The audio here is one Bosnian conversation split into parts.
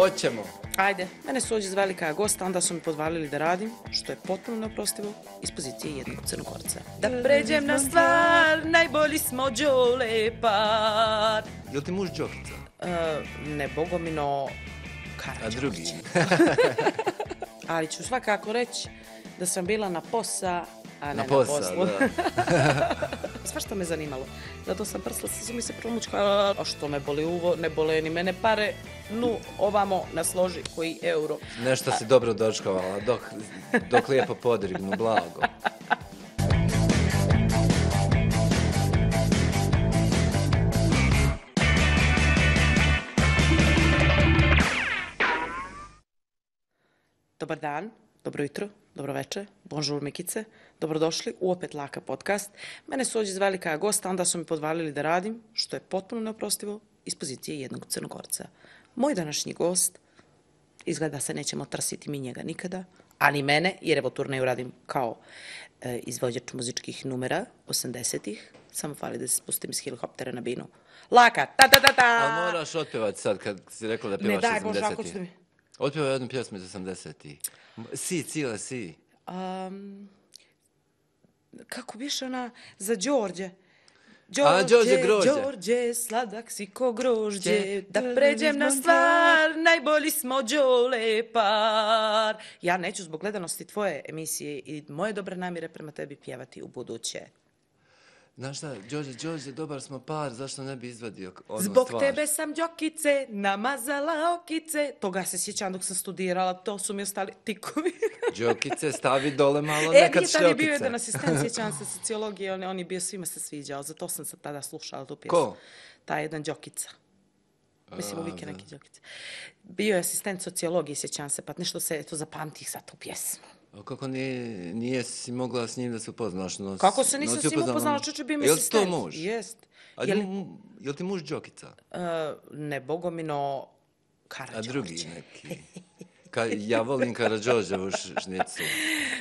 Hoćemo. Ajde, mene su ođe zvali kao gosta, onda su mi podvalili da radim, što je potpuno neoprostivo iz pozicije jednog crnogorca. Da pređem na stvar, najbolji smo Đole par. Jel ti muž Đokica? E, ne, bogomino, Karadžović. A drugi? Ali ću svakako reći da sam bila na posa a ne na, na posao. poslu. Sve što me zanimalo. Zato sam prsla, se zumi se prvo mučka, a što me boli uvo, ne bole ni mene pare, nu, ovamo nasloži koji euro. Nešto a... si dobro dočkovala, dok, dok lijepo podrigmo, blago. Dobar dan, Dobro jutro, dobro večer, bonjour Mikice, dobrodošli u opet laka podcast. Mene su ođe zvali kao gosta, onda su mi podvalili da radim, što je potpuno neoprostivo iz pozicije jednog crnogorca. Moj današnji gost, izgleda se nećemo trsiti mi njega nikada, ani mene, jer evo turneju radim kao e, izvođač muzičkih numera 80-ih, samo fali da se spustim iz helikoptera na binu. Laka, ta-ta-ta-ta! Ali moraš otpevati sad kad si rekla da pevaš 70-ih. Ne daj, Bože, ako ću mi... Otpio jednu pjesmu iz 80-ih. Si, cijela si. Um, kako biše ona za Đorđe? Đorđe, Đorđe, sladak si ko grožđe, da pređem na stvar, najbolji smo Đole par. Ja neću zbog gledanosti tvoje emisije i moje dobre namire prema tebi pjevati u buduće. Znaš šta, Đorđe, Đorđe, dobar smo par, zašto ne bi izvadio ono Zbog stvar? Zbog tebe sam Đokice namazala okice. Toga se sjećam dok sam studirala, to su mi ostali tikovi. Đokice, stavi dole malo e, nekad šljokice. E, nije bio jedan asistent, sjećam se sociologije, on, on je bio svima se sviđao, zato sam se tada slušala tu pjesmu. Ko? Ta jedan Đokica. Mislim, A, uvijek je neki Đokica. Bio je asistent sociologije, sjećam se, pa nešto se eto, zapamtih sa tu pjesmu. Kako ne, nije si mogla s njim da se upoznaš? Kako se nisam s njim upoznala, on... čeče bi mi se stavio. Jel to muž? Jest. A jel... jel ti muž Đokica? Uh, ne, bogomino, Karadžođe. A drugi neki. Ka, ja volim u šnicu.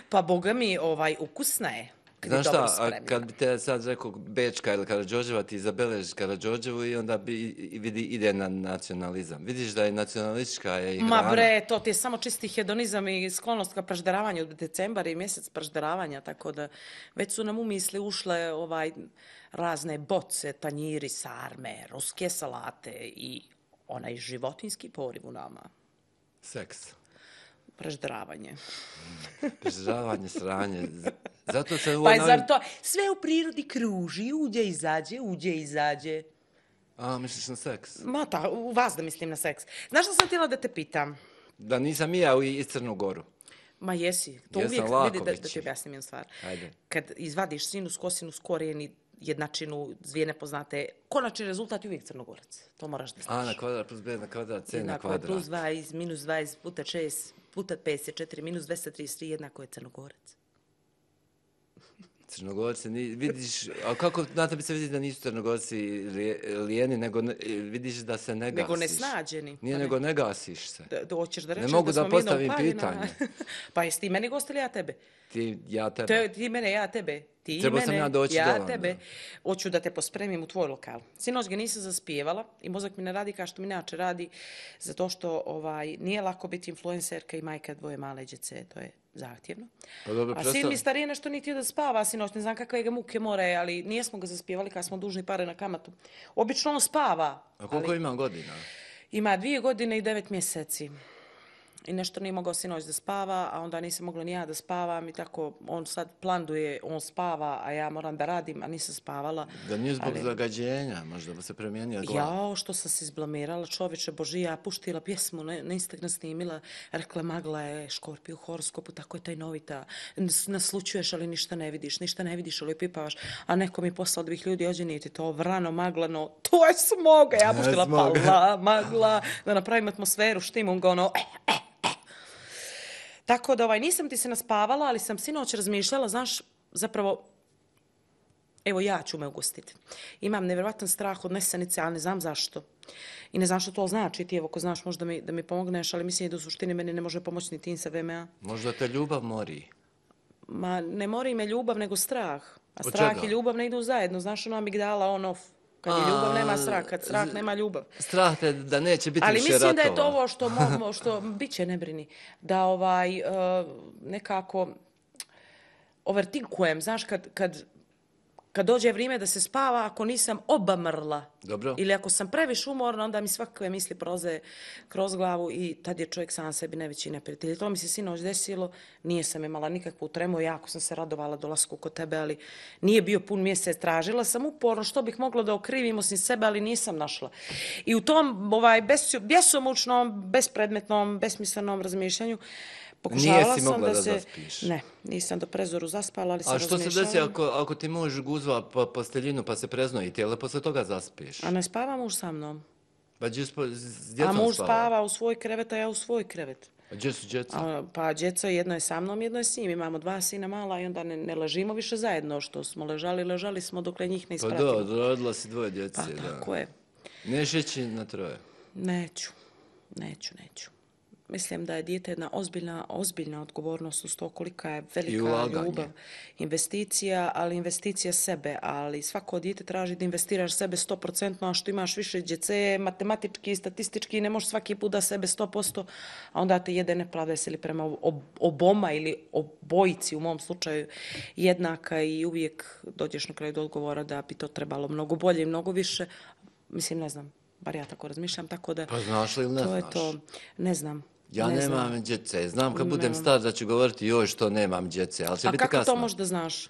pa, boga mi, ovaj, ukusna je. Kad Znaš šta, a kad bi te sad rekao Bečka ili Karadžođeva, ti zabeležiš Karadžođevu i onda bi, vidi, ide na nacionalizam. Vidiš da je nacionalistička je igrana. Ma bre, to ti je samo čisti hedonizam i sklonost ka pražderavanju od decembar i mjesec pražderavanja, tako da već su nam u misli ušle ovaj razne boce, tanjiri, sarme, ruske salate i onaj životinski poriv u nama. Seks preždravanje. preždravanje, sranje. Zato se pa je zar to? Sve u prirodi kruži, uđe, i zađe, uđe, i zađe. A, misliš na seks? Ma ta, u vas da mislim na seks. Znaš što sam htjela da te pitam? Da nisam i ja u iz Crnogoru. Ma jesi, to ja uvijek vidi da, da ti objasnim jednu stvar. Ajde. Kad izvadiš sinus, kosinus, korijeni, jednačinu, zvije nepoznate, konačni rezultat je uvijek crnogorac. To moraš da znaš. A na kvadrat plus b na kvadrat, c na, na kvadrat. plus 2 iz minus 2 iz puta 6, puta 54 minus 233 jednako je crnogorac. Crnogorci, ni, vidiš, a kako na tebi se vidi da nisu crnogorci lijeni, nego ne, vidiš da se ne gasiš. Nego nesnađeni. Nije, pa ne. nego ne gasiš se. Da, hoćeš da rečeš ne mogu da, postavim pitanje. pa jesi ti meni gostili, ja tebe. Ti, ja tebe. Te, ti mene, ja tebe ti Trebao mene, sam ja, doći ja do tebe, hoću da te pospremim u tvoj lokal. Sinoć ga nisam zaspijevala i mozak mi ne radi kao što mi neače radi, zato što ovaj, nije lako biti influencerka i majka dvoje male djece, to je zahtjevno. Pa dobro, A sin mi starije nešto niti da spava, sinoć ne znam kakve ga muke more, ali nije smo ga zaspijevali kada smo dužni pare na kamatu. Obično on spava. A koliko ali... ima godina? Ima dvije godine i devet mjeseci i nešto nije mogao sinoć da spava, a onda nisam mogla ni ja da spavam i tako on sad planduje, on spava, a ja moram da radim, a nisam spavala. Da nije zbog ali... zagađenja, možda se premijenio glas. Jao, što sam se izblamirala, čoveče, boži, ja puštila pjesmu, na, na Instagram snimila, rekla magla je škorpiju u horoskopu, tako je taj novita, naslučuješ, ali ništa ne vidiš, ništa ne vidiš, ali pipavaš, a neko mi poslao da bih ljudi ođeniti to vrano maglano, to je smoga, ja puštila pa magla, da napravim atmosferu, štimom ga ono, eh, eh, Tako da ovaj, nisam ti se naspavala, ali sam sinoć razmišljala, znaš, zapravo, evo ja ću me ugustiti. Imam nevjerovatan strah od nesanice, ali ne znam zašto. I ne znam što to znači ti, evo, ko znaš, možda mi, da mi pomogneš, ali mislim da u suštini meni ne može pomoći ni tim sa VMA. Možda te ljubav mori. Ma ne mori me ljubav, nego strah. A strah i ljubav ne idu zajedno. Znaš, ona migdala on off. Kad je ljubav, nema strah. Kad strah, nema ljubav. Strah te da neće biti više ratova. Ali mislim da je to ovo što, možemo, što bit će, ne brini. Da ovaj, e, nekako overtikujem, znaš, kad, kad kad dođe vrijeme da se spava, ako nisam obamrla Dobro. ili ako sam previš umorna, onda mi svakove misli proze kroz glavu i tad je čovjek sam sebi najveći neprijatelj. To mi se sinoć desilo, nije sam imala nikakvu tremu, jako sam se radovala dolasku kod tebe, ali nije bio pun mjesec, tražila sam uporno što bih mogla da okrivim osim sebe, ali nisam našla. I u tom ovaj, bes, bjesomučnom, bespredmetnom, besmislenom razmišljanju, uh, Nije si mogla da, da zaspiš? Ne, nisam do prezoru zaspala, ali sam razmišljala. A što se desi ako, ako ti muž guzva po posteljinu pa se preznoji tijela, posle toga zaspiš? A ne spava muž sa mnom. Pa spo... s djecom A muž spava. u svoj krevet, a ja u svoj krevet. A gdje su djeca? A, pa djeca jedno je sa mnom, jedno je s njim. Imamo dva sina mala i onda ne, ležimo više zajedno. Što smo ležali, ležali smo dok le njih ne pa ispratimo. Pa do, rodila si dvoje djece. Pa da. tako je. Ne šeći na troje? Neću, neću, neću mislim da je dijete jedna ozbiljna, ozbiljna odgovornost uz to kolika je velika ljubav, investicija, ali investicija sebe, ali svako dijete traži da investiraš sebe 100%, a što imaš više djece, matematički, statistički, ne možeš svaki put da sebe 100%, a onda te jede nepravdes ili prema oboma ili obojici, u mom slučaju, jednaka i uvijek dođeš na kraju dogovora da bi to trebalo mnogo bolje i mnogo više, mislim, ne znam, bar ja tako razmišljam, tako da... Pa znaš li ili ne znaš? To je to, ne znam. Ja ne nemam znam. djece. Znam kad budem nemam. star da ću govoriti joj što nemam djece, ali će A biti kasno. A kako to možda znaš?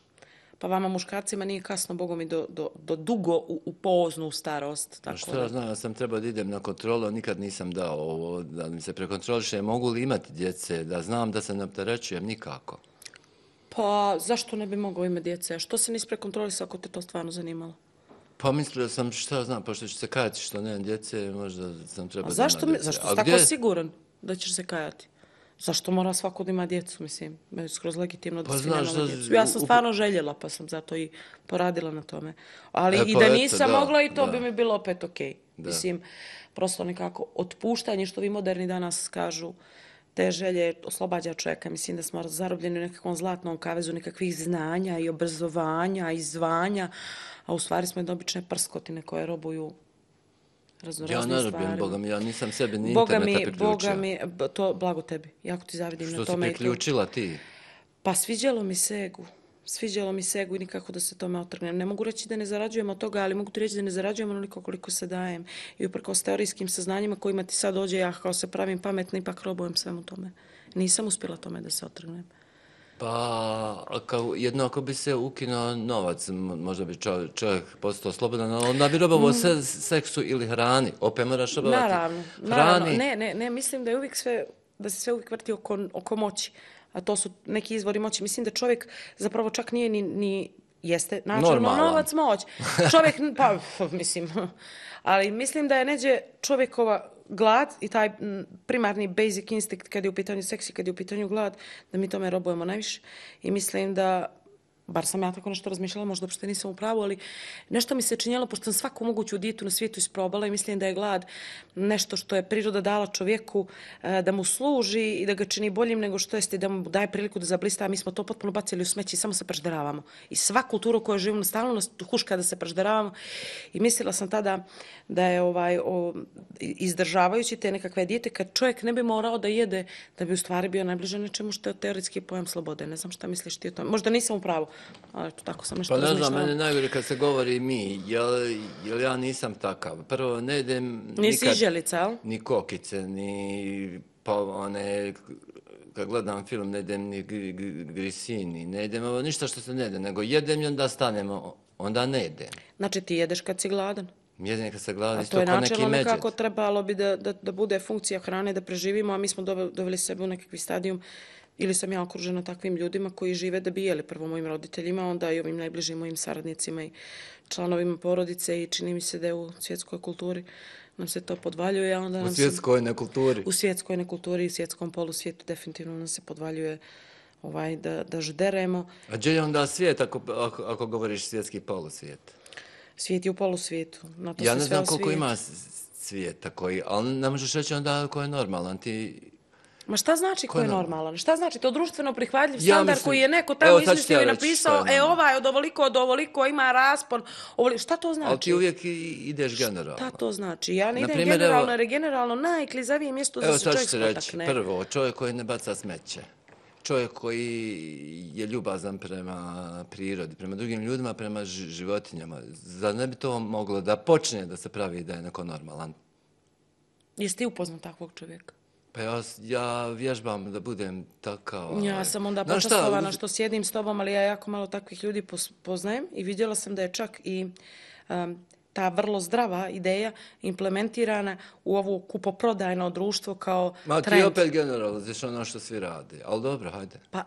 Pa vama muškarcima nije kasno, Bogu mi, do, do, do dugo u, u poznu starost. Pa tako što da. ja znam, ja sam trebao da idem na kontrolu, nikad nisam dao ovo, da mi se prekontroliše, mogu li imati djece, da znam da se ne opterećujem, nikako. Pa zašto ne bi mogao imati djece? Što se nisi prekontrolisao ako te to stvarno zanimalo? Pa mislio sam, šta znam, pošto ću se kajati što nemam djece, možda sam trebao da imati djece. A zašto, zašto si tako gdje? siguran? da ćeš se kajati. Zašto mora svako da ima djecu, mislim, skroz legitimno da pa, si nemala djecu. Ja sam stvarno željela, pa sam zato i poradila na tome. Ali e, pa, i da nisam eto, mogla da, i to da. bi mi bilo opet okej. Okay. Mislim, prosto nekako otpuštanje što vi moderni danas kažu, te želje oslobađa čovjeka. Mislim da smo zarobljeni u nekakvom zlatnom kavezu nekakvih znanja i obrazovanja i zvanja, a u stvari smo jedne obične prskotine koje robuju raznorazne Ja ne robim, Boga mi, ja nisam sebe ni boga interneta mi, priključio. Boga mi, to blago tebi, jako ti zavidim Što na tome. Što si priključila ti? Pa sviđalo mi segu. Sviđalo mi segu i nikako da se tome otrgnem. Ne mogu reći da ne zarađujem od toga, ali mogu ti reći da ne zarađujem onoliko koliko se dajem. I uprko s teorijskim saznanjima kojima ti sad dođe, ja kao se pravim pametna, ipak robujem svemu tome. Nisam uspjela tome da se otrgnem. Pa, kao, jedno ako bi se ukinao novac, možda bi čov, čovjek postao slobodan, ali onda bi robavao mm. se seksu ili hrani. Opet moraš robavati naravno, hrani. Naravno, ne, ne, ne, mislim da je uvijek sve, da se sve uvijek vrti oko, oko moći. A to su neki izvori moći. Mislim da čovjek zapravo čak nije ni, ni jeste načinom novac moć. Čovjek, pa, mislim, ali mislim da je neđe čovjekova glad i taj primarni basic instinct kad je u pitanju seksi, kad je u pitanju glad, da mi tome robujemo najviše. I mislim da bar sam ja tako nešto razmišljala, možda uopšte nisam u pravu, ali nešto mi se činjelo, pošto sam svaku moguću dijetu na svijetu isprobala i mislim da je glad nešto što je priroda dala čovjeku e, da mu služi i da ga čini boljim nego što jeste da mu daje priliku da zablista, a mi smo to potpuno bacili u smeći i samo se prežderavamo. I sva kultura koja živimo stalno nas huška da se prežderavamo i mislila sam tada da je ovaj, izdržavajući te nekakve dijete, kad čovjek ne bi morao da jede, da bi u stvari bio najbliže nečemu što je teoretski pojam slobode. Ne znam šta misliš ti o tome. Možda nisam u pravu. Eto, tako sam nešto pa ne znam, mene najgore kad se govori mi, jel, ja nisam takav. Prvo, ne idem Nisi nikad... Želica, ni kokice, ni pa one, kad gledam film, ne idem ni grisini, ne idem ovo, ništa što se ne ide, nego jedem i onda stanemo, onda ne idem. Znači ti jedeš kad si gladan? Jedem kad se gladan, isto kao neki medžet. A to je načelo nekako ono trebalo bi da, da, bude funkcija hrane, da preživimo, a mi smo doveli sebe u nekakvi stadijum. Uh, ili sam ja okružena takvim ljudima koji žive da bijeli prvo mojim roditeljima, onda i ovim najbližim mojim saradnicima i članovima porodice i čini mi se da je u svjetskoj kulturi nam se to podvaljuje. Onda nam u svjetskoj nekulturi. U svjetskoj nekulturi i svjetskom polu svijetu definitivno nam se podvaljuje ovaj, da, da žderemo. A gdje je onda svijet ako, ako, ako govoriš svjetski polusvijet? Svijet je u polusvijetu. Na to ja ne znam koliko ima svijeta koji, ali ne možeš reći onda koji je normalan. Ti Ma šta znači ko je normalan? Šta znači to društveno prihvatljiv standard ja mislim, koji je neko tamo izmislio i napisao, e ovaj od ovoliko od ovoliko ima raspon. Ovoli... Šta to znači? Ali ti uvijek ideš generalno. Šta to znači? Ja ne idem generalno, evo, generalno najklizavije mjesto evo, da se čovjek reći, Prvo, čovjek koji ne baca smeće. Čovjek koji je ljubazan prema prirodi, prema drugim ljudima, prema životinjama. Zar ne bi to moglo da počne da se pravi da je neko normalan? Jeste upoznan takvog čovjeka? Pa ja, ja vježbam da budem takav. Ja sam onda počastovana što sjedim s tobom, ali ja jako malo takvih ljudi poznajem i vidjela sam da je čak i um, ta vrlo zdrava ideja implementirana u ovo kupoprodajno društvo kao Ma, trend. Ma ti opet generaliziš ono što svi radi, ali dobro, hajde. Pa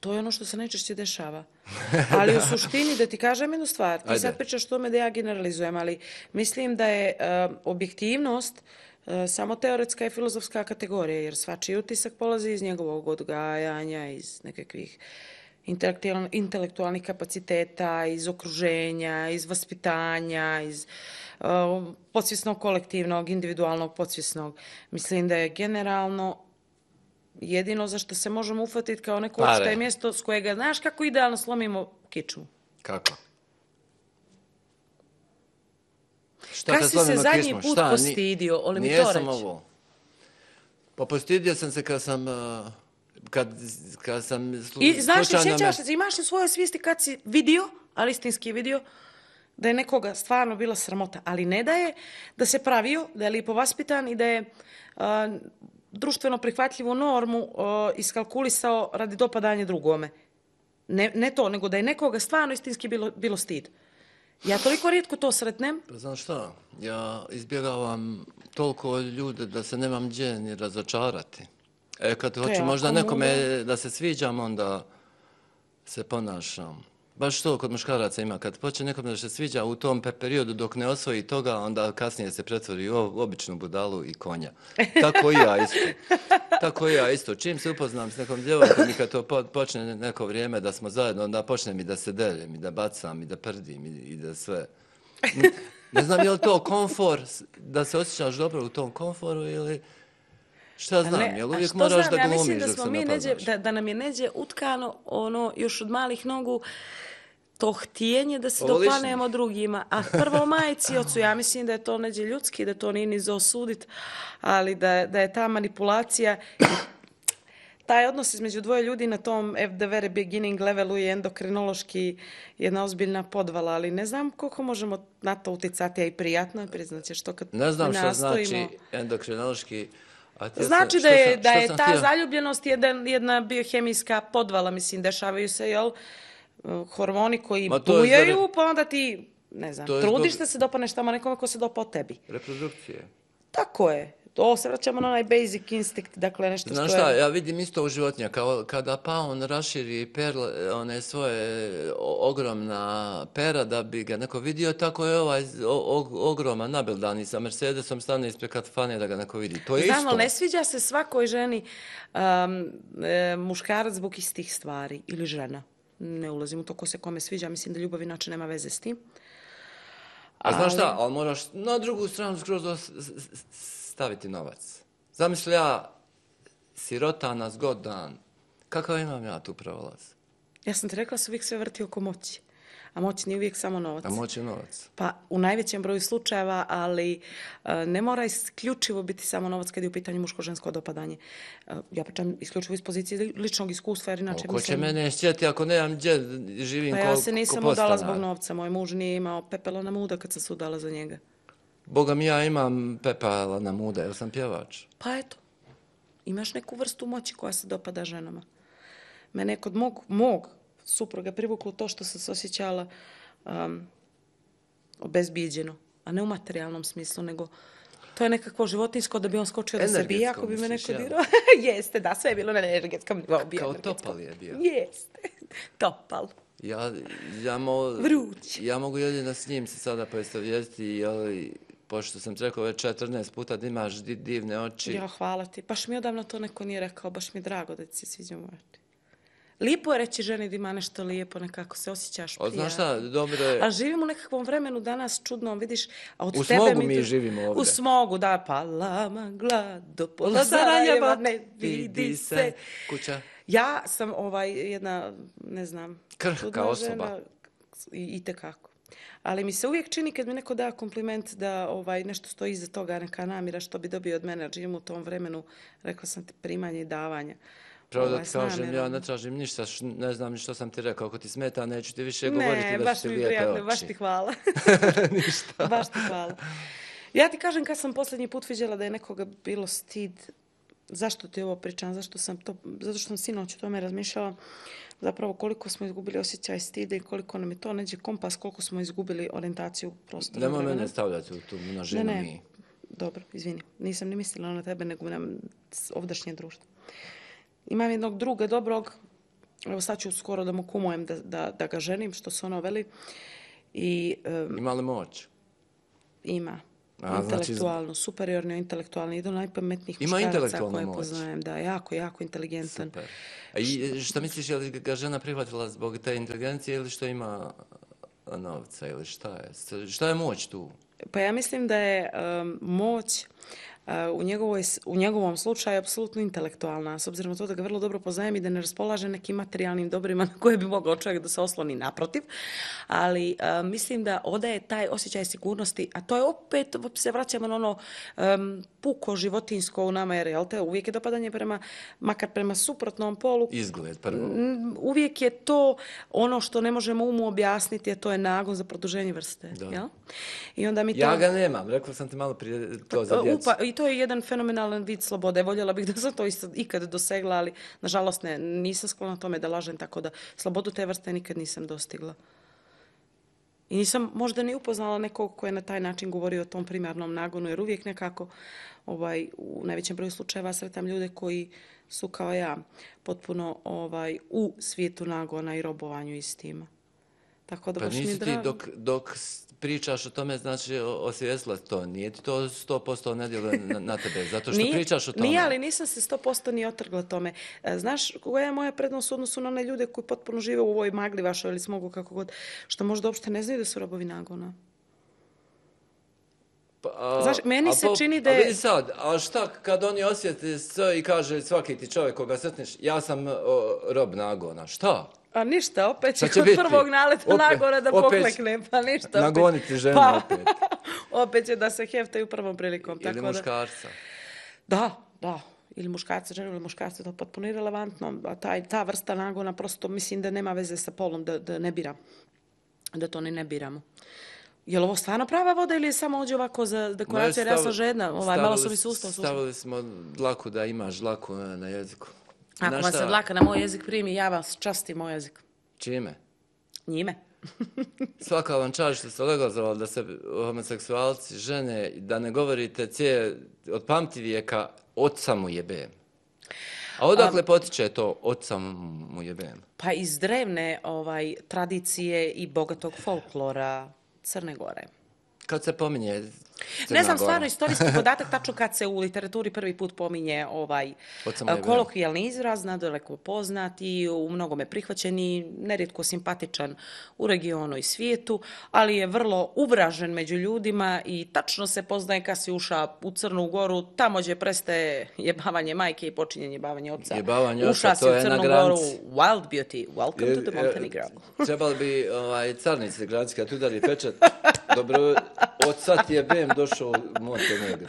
to je ono što se najčešće dešava. Ali u suštini, da ti kažem jednu stvar, ti hajde. sad pričaš tome da ja generalizujem, ali mislim da je um, objektivnost E, samo teoretska i filozofska kategorija, jer svačiji utisak polazi iz njegovog odgajanja, iz nekakvih intelektualnih kapaciteta, iz okruženja, iz vaspitanja, iz uh, podsvjesnog kolektivnog, individualnog podsvjesnog. Mislim da je generalno jedino za što se možemo ufatiti kao neko pa, mjesto s kojega, znaš kako idealno slomimo kiču? Kako? Šta kad si se zadnji pismo? put Šta? postidio? Ni, nije sam ovo. Pa postidio sam se kad sam... Uh, kad, sam slu, I, znaš li, sjećaš, me... imaš li svoje svijesti kad si vidio, ali istinski vidio, da je nekoga stvarno bila sramota, ali ne da je da se pravio, da je lipo vaspitan i da je uh, društveno prihvatljivu normu uh, iskalkulisao radi dopadanja drugome. Ne, ne to, nego da je nekoga stvarno istinski bilo, bilo stid. Ja toliko rijetko to sretnem. Pa znam šta, ja izbjegavam toliko ljude da se nemam gdje ni razočarati. E, kad hoću možda nekome da se sviđam, onda se ponašam. Baš to kod muškaraca ima. Kad počne nekom da se sviđa u tom periodu dok ne osvoji toga, onda kasnije se pretvori u običnu budalu i konja. Tako i ja isto. Tako i ja isto. Čim se upoznam s nekom djevojkom i kad to počne neko vrijeme da smo zajedno, onda počne mi da se deljem i da bacam i da prdim i, da sve. Ne znam je li to komfor, da se osjećaš dobro u tom komforu ili... Šta znam, ne, jel uvijek moraš znam, da glumiš ja da se ne poznaš? Da, da nam je neđe utkano ono, još od malih nogu, to htijenje da se Ovališ... dopanemo drugima. A prvo majici i ocu, ja mislim da je to neđe ljudski, da to nije ni za osudit, ali da, da je ta manipulacija taj odnos između dvoje ljudi na tom FDVR beginning levelu je endokrinološki jedna ozbiljna podvala, ali ne znam koliko možemo na to uticati, a i prijatno je priznaće što kad Ne znam što znači endokrinološki... A te, znači da je, sam, da je ta htio? zaljubljenost jedan, jedna biohemijska podvala, mislim, dešavaju se, jel? Uh, Eh, hormoni koji bujaju, zbog... pa onda ti, ne znam, to trudiš zbog... da se dopaneš tamo nekome ko se dopao tebi. Reprodukcije. Tako je. To se vraćamo na onaj basic instinct, dakle nešto što je... Znaš šta, ja vidim isto u životinja, kao kada pa on raširi perle, one svoje ogromna pera da bi ga neko vidio, tako je ovaj ogroman nabildan i sa Mercedesom stane ispred katfane da ga neko vidi. To je Znam, isto. Znamo, ne sviđa se svakoj ženi um, muškarac zbog istih stvari ili žena ne ulazim u to ko se kome sviđa, mislim da ljubav inače nema veze s tim. A znaš šta, ali moraš na drugu stranu skroz staviti novac. Zamisli ja, sirota na zgodan, kakav imam ja tu prolaz? Ja sam ti rekla, se uvijek sve vrti oko moći a moć nije uvijek samo novac. A moć je novac. Pa u najvećem broju slučajeva, ali e, ne mora isključivo biti samo novac kada je u pitanju muško-žensko dopadanje. E, ja pričam isključivo iz pozicije ličnog iskustva, jer inače mislim... Ko će mene štjeti ako nemam gdje, živim ko postanar. Pa ja se nisam udala zbog novca. Moj muž nije imao pepela na muda kad sam se udala za njega. Boga mi ja imam pepela na muda, jer sam pjevač. Pa eto, imaš neku vrstu moći koja se dopada ženama. Mene je kod mog, mog supruga privuklo to što se osjećala um, obezbijeđeno, a ne u materijalnom smislu, nego to je nekako životinsko da bi on skočio energetskom da se bija ako bi me neko dirao. Jeste, da, sve je bilo na energetskom. nivou. kao energetskom. topal je bio. Jeste, topal. Ja, ja, mo, Vruć. ja mogu jedina s njim se sada predstavljati, ali pošto sam rekao već 14 puta da imaš divne oči. Ja, hvala ti. Baš mi odavno to neko nije rekao, baš mi drago da ti se sviđa moje Lijepo je reći ženi da ima nešto lijepo, nekako se osjećaš prije. Znaš šta, dobro je. A živimo u nekakvom vremenu danas čudnom, vidiš. A od u tebe smogu mi, tu... živimo ovdje. U smogu, da. Pa lama glado, pola zaranjeva, ne vidi se. Kuća. Ja sam ovaj jedna, ne znam, krhka osoba. I, I tekako. Ali mi se uvijek čini kad mi neko da kompliment da ovaj nešto stoji iza toga, neka namira što bi dobio od mene, živim u tom vremenu, rekla sam ti, primanje i davanje. Pravo da ovaj, ti kažem, ja ne tražim ništa, ne znam ništa sam ti rekao, ako ti smeta, neću ti više govoriti da baš da ti lijepe oči. baš ti hvala. ništa. baš ti hvala. Ja ti kažem, kad sam posljednji put vidjela da je nekoga bilo stid, zašto ti ovo pričam, zašto sam to, zato što sam sinoć o tome razmišljala, zapravo koliko smo izgubili osjećaj stide i koliko nam je to neđe kompas, koliko smo izgubili orijentaciju prostoru. Nemo mene stavljati u tu množinu ne, ne. mi. Dobro, izvini, nisam ni mislila na tebe, nego na ovdašnje društvo imam jednog druga dobrog, evo sad ću skoro da mu kumujem da, da, da ga ženim, što se ono veli. I, um, ima li moć? Ima. A, znači intelektualno, znači... superiorno intelektualno, jedan od najpametnijih ima muškaraca koje moć. poznajem. Da, jako, jako inteligentan. Super. A i, šta misliš, je li ga žena prihvatila zbog te inteligencije ili što ima novca ili šta je? Šta je moć tu? Pa ja mislim da je um, moć u, njegovoj, u njegovom slučaju je apsolutno intelektualna, s obzirom na to da ga vrlo dobro poznajem i da ne raspolaže nekim materijalnim dobrima na koje bi mogao čovjek da se osloni naprotiv, ali a, mislim da odaje taj osjećaj sigurnosti, a to je opet, se vraćamo na ono, um, puko životinsko u nama, jer jel uvijek je dopadanje prema, makar prema suprotnom polu. Izgled prvo. Uvijek je to ono što ne možemo umu objasniti, a to je nagon za produženje vrste. Jel? I onda mi ja ga nemam, rekla sam ti malo prije to pa, za djecu. Upa, I to je jedan fenomenalan vid slobode. Voljela bih da sam to isto ikad dosegla, ali nažalost ne, nisam sklona tome da lažem, tako da slobodu te vrste nikad nisam dostigla. I nisam možda ni upoznala nekog koji je na taj način govorio o tom primarnom nagonu, jer uvijek nekako ovaj, u najvećem broju slučajeva sretam ljude koji su kao ja potpuno ovaj u svijetu nagona i robovanju istima. Tako da pa baš nisi mi drago. ti dok, dok pričaš o tome, znači osvijestila to. Nije ti to 100% nedjelo na, na tebe, zato što nije, pričaš o tome. Nije, ali nisam se 100% ni otrgla tome. E, znaš, koga je moja prednost u odnosu na one ljude koji potpuno žive u ovoj magli vašoj ili smogu kako god, što možda uopšte ne znaju da su robovi nagona. Pa, a, Znaš, meni a, se čini da je... A sad, a šta kad oni osvijete sve i kaže svaki ti čovjek koga sretneš, ja sam o, rob nagona, Šta? A ništa, opet će, će kod prvog naleta opet, nagora da poklekne. Pa ništa. Opet. Nagoniti ženu pa, opet. opet će da se heftaju prvom prilikom. Ili tako muškarca. Da, da. da ili muškarca ženu ili muškarca, to je potpuno irrelevantno. A taj, ta vrsta nagona prosto mislim da nema veze sa polom, da, da ne biram. Da to ni ne biramo. Je li ovo stvarno prava voda ili je samo ođe ovako za dekoracije? Ja sam žedna, ovaj, stavili, malo su mi sustav. Stavili smo dlaku da imaš dlaku na jeziku. Ako vas se dlaka na moj jezik primi, ja vas častim moj jezik. Čime? Njime. Svaka vam čast što ste legalizovali da se homoseksualci, žene, da ne govorite cije od pamti vijeka, od samu jebem. A odakle potiče to od samu jebem? Pa iz drevne ovaj, tradicije i bogatog folklora Crne Gore. Kad se pominje Crna ne znam, stvarno, istorijski podatak, tačno kad se u literaturi prvi put pominje ovaj eh, kolokvijalni izraz, nadaleko poznat i u mnogome prihvaćen i neritko simpatičan u regionu i svijetu, ali je vrlo uvražen među ljudima i tačno se poznaje kad si uša u Crnu Goru, tamo gdje prestaje jebavanje majke i počinjenje jebavanje oca. Jebavanje oca, uša to je na granci. wild beauty, welcome to the eh, Montenegro. Trebali bi ovaj, carnici granci kad dali pečat, dobro, od sad jebem sam došao u Montenegro.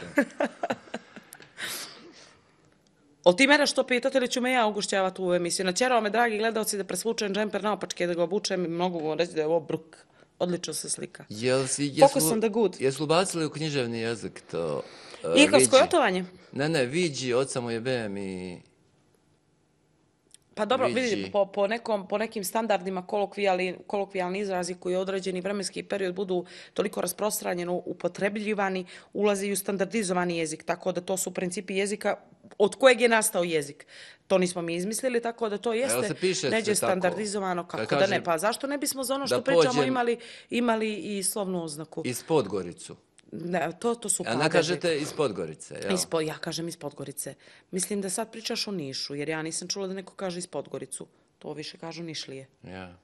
Ali ti mene što pitate ili ću me ja ugušćavati u emisiju? Na čerova me, dragi gledalci, da presvučem džemper na opačke, da ga obučem i mnogo vam reći da je ovo bruk. Odlično se slika. Jel si, jesu, Pokusam da gud. Jesu li bacili u književni jezik to? Uh, e, Ikavsko otovanje? Ne, ne, viđi, oca mu je BM i... Pa dobro, vidi, po, po, nekom, po nekim standardima kolokvijali, kolokvijalni izrazi koji određeni vremenski period budu toliko rasprostranjeno upotrebljivani, ulazi u standardizovani jezik. Tako da to su principi jezika od kojeg je nastao jezik. To nismo mi izmislili, tako da to jeste se neđe se standardizovano, tako, kako da, da ne. Pa zašto ne bismo za ono što pričamo imali, imali i slovnu oznaku? Iz Podgoricu. Ne, to, to su pagazi. A kažete iz Podgorice? Jel? Ispo, ja kažem iz Podgorice. Mislim da sad pričaš o Nišu, jer ja nisam čula da neko kaže iz Podgoricu. To više kažu Nišlije. Ja.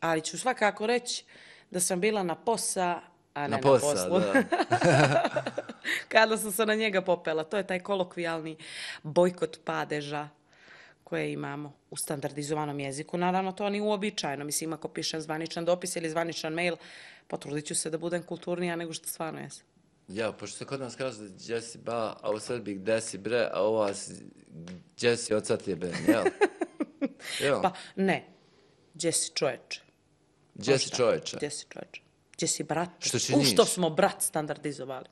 Ali ću svakako reći da sam bila na posa, a ne na, posa, na poslu. Da. Kada sam se na njega popela. To je taj kolokvijalni bojkot padeža koje imamo u standardizovanom jeziku. Naravno, to ni uobičajeno. Mislim, ako pišem zvaničan dopis ili zvaničan mail, pa trudit ću se da budem kulturnija nego što stvarno jesam. Ja, pošto se kod nas kaže gdje si ba, a u Srbiji gdje si bre, a u vas gdje si oca ti je ben, jel? jel? Pa, ne. Gdje si čoveč? Gdje si čoveča? Gdje si čoveč? Gdje si brat? Što činiš? U što smo brat standardizovali?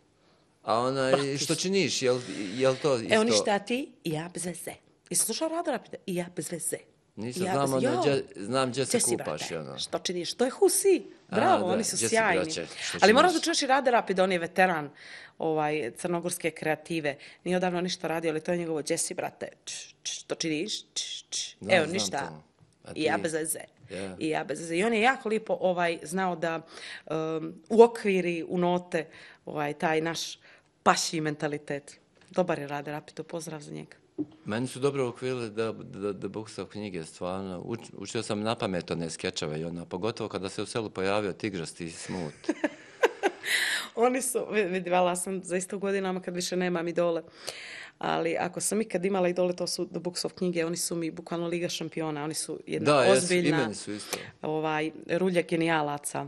A ona, Brati što činiš? Jel, jel to e, isto? Evo ništa, ti i ja bez veze. I slušao rado rapide? I ja bez veze. Nisam ja, znam, ono, dje, znam gdje se kupaš. Ono. Što činiš? To je husi. Bravo, A, oni su sjajni. Braće, Ali moram da čuješ i Rade Rapid, on je veteran ovaj, crnogorske kreative. Nije odavno ništa radio, ali to je njegovo Jesse, brate, č, č, to činiš? Č, č. Da, Evo, ništa. I ja bez zeze. Yeah. I ja bez zeze. I on je jako lipo ovaj, znao da um, u okviri, u note, ovaj, taj naš paši mentalitet. Dobar je Rade Rapid, pozdrav za njega. Meni su dobro ukvili da, da, da Bog knjige, stvarno. Uč, učio sam na pamet one skečeve i ona, pogotovo kada se u selu pojavio tigrasti i smut. Oni su, vidjela sam za isto godinama kad više nemam idole. Ali ako sam ikad imala dole, to su The Books Knjige, oni su mi bukvalno Liga šampiona, oni su jedna da, ozbiljna jesu, su isto. Ovaj, rulja genijalaca.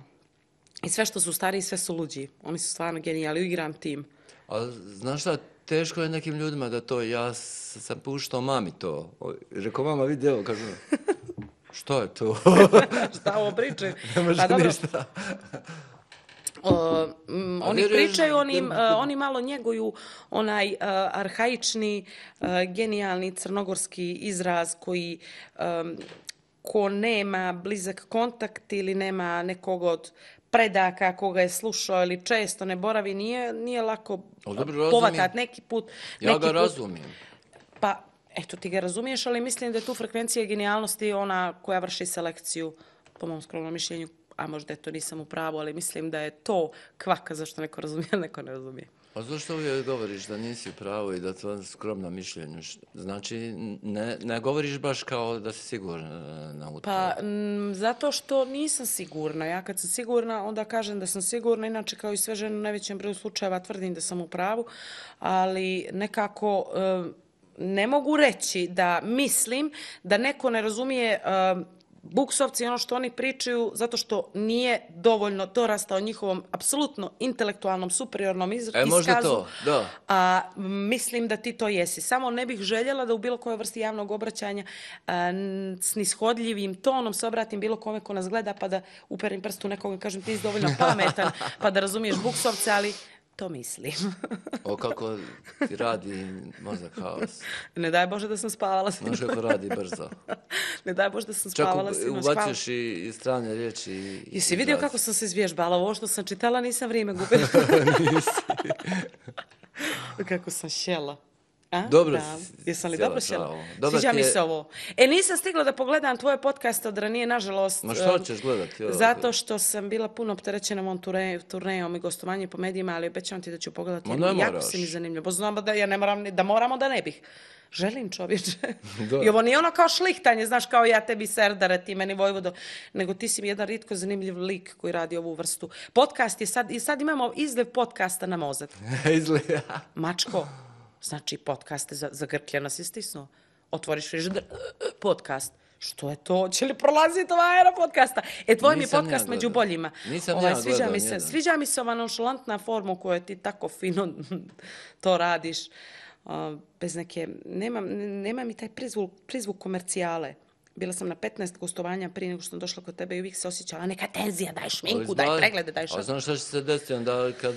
I sve što su stari, sve su luđi. Oni su stvarno genijali, uigram tim. A znaš šta, teško je nekim ljudima da to, ja sam puštao mami to. Rekao, mama, vidi evo, kažu, što je to? Šta ovo priče? Ne može pa, ništa. Uh, oni pričaju, oni, uh, oni malo njeguju onaj uh, arhaični, uh, genijalni crnogorski izraz koji um, ko nema blizak kontakt ili nema nekog od predaka koga je slušao ili često ne boravi, nije, nije lako povatat neki put. Neki ja ga razumijem. Pa, eto, ti ga razumiješ, ali mislim da je tu frekvencija genijalnosti ona koja vrši selekciju, po mom skromnom mišljenju, a možda je to nisam u pravu, ali mislim da je to kvaka zašto neko razumije, neko ne razumije. A pa zašto uvijek govoriš da nisi pravo i da to je skromna mišljenja? Znači, ne, ne govoriš baš kao da si sigurna e, na utvrdu? Pa, m, zato što nisam sigurna. Ja kad sam sigurna, onda kažem da sam sigurna. Inače, kao i sve žene u najvećem broju slučajeva, tvrdim da sam u pravu. Ali nekako... M, e, ne mogu reći da mislim da neko ne razumije e, buksovci, ono što oni pričaju, zato što nije dovoljno dorastao njihovom apsolutno intelektualnom, superiornom iz, e, iskazu. E, možda to, da. A, mislim da ti to jesi. Samo ne bih željela da u bilo kojoj vrsti javnog obraćanja a, s nishodljivim tonom se obratim bilo kome ko nas gleda pa da uperim prstu nekoga i kažem ti si dovoljno pametan pa da razumiješ buksovce, ali to mislim. o kako ti radi mozak haos. Ne daj Bože da sam spavala sinoć. Znaš kako radi brzo. ne daj Bože da sam spavala sinoć. Čak ubaćeš i, i strane riječi. I, si vidio kako sam se izvježbala? Ovo što sam čitala nisam vrijeme gubila. kako sam šela. A? Dobro, da. jesam li cijela, dobro sjela? Dobro Sviđa je... mi se ovo. E, nisam stigla da pogledam tvoje podcast od ranije, nažalost. Ma što ćeš gledati? Ovo? Zato što sam bila puno opterećena ovom turnejom i gostovanje po medijima, ali obećam ti da ću pogledati. Ma ne moraš. Jako se mi zanimljiv. Bo znam da ja ne moram, da moramo da ne bih. Želim čovječe. I ovo nije ono kao šlihtanje, znaš, kao ja tebi serdare, ti meni Vojvodo, nego ti si mi jedan ritko zanimljiv lik koji radi ovu vrstu. Podcast je sad, i sad imamo izlev podcasta na mozad. izlev, Mačko, znači podcaste za, za grklja nas stisnuo. Otvoriš frižider, podcast. Što je to? Će li prolazi tvoja era podcasta? E, tvoj Nisam mi podcast ja među boljima. Nisam ovaj, ja sviđa mi se, Sviđa mi se ova nonšalantna forma u kojoj ti tako fino to radiš. bez neke, nema, nema mi taj prizvuk, prizvuk komercijale. Bila sam na 15 gostovanja prije nego što sam došla kod tebe i uvijek se osjećala neka tenzija, daj šminku, daj preglede, daj šminku. A znaš što će se desiti onda kad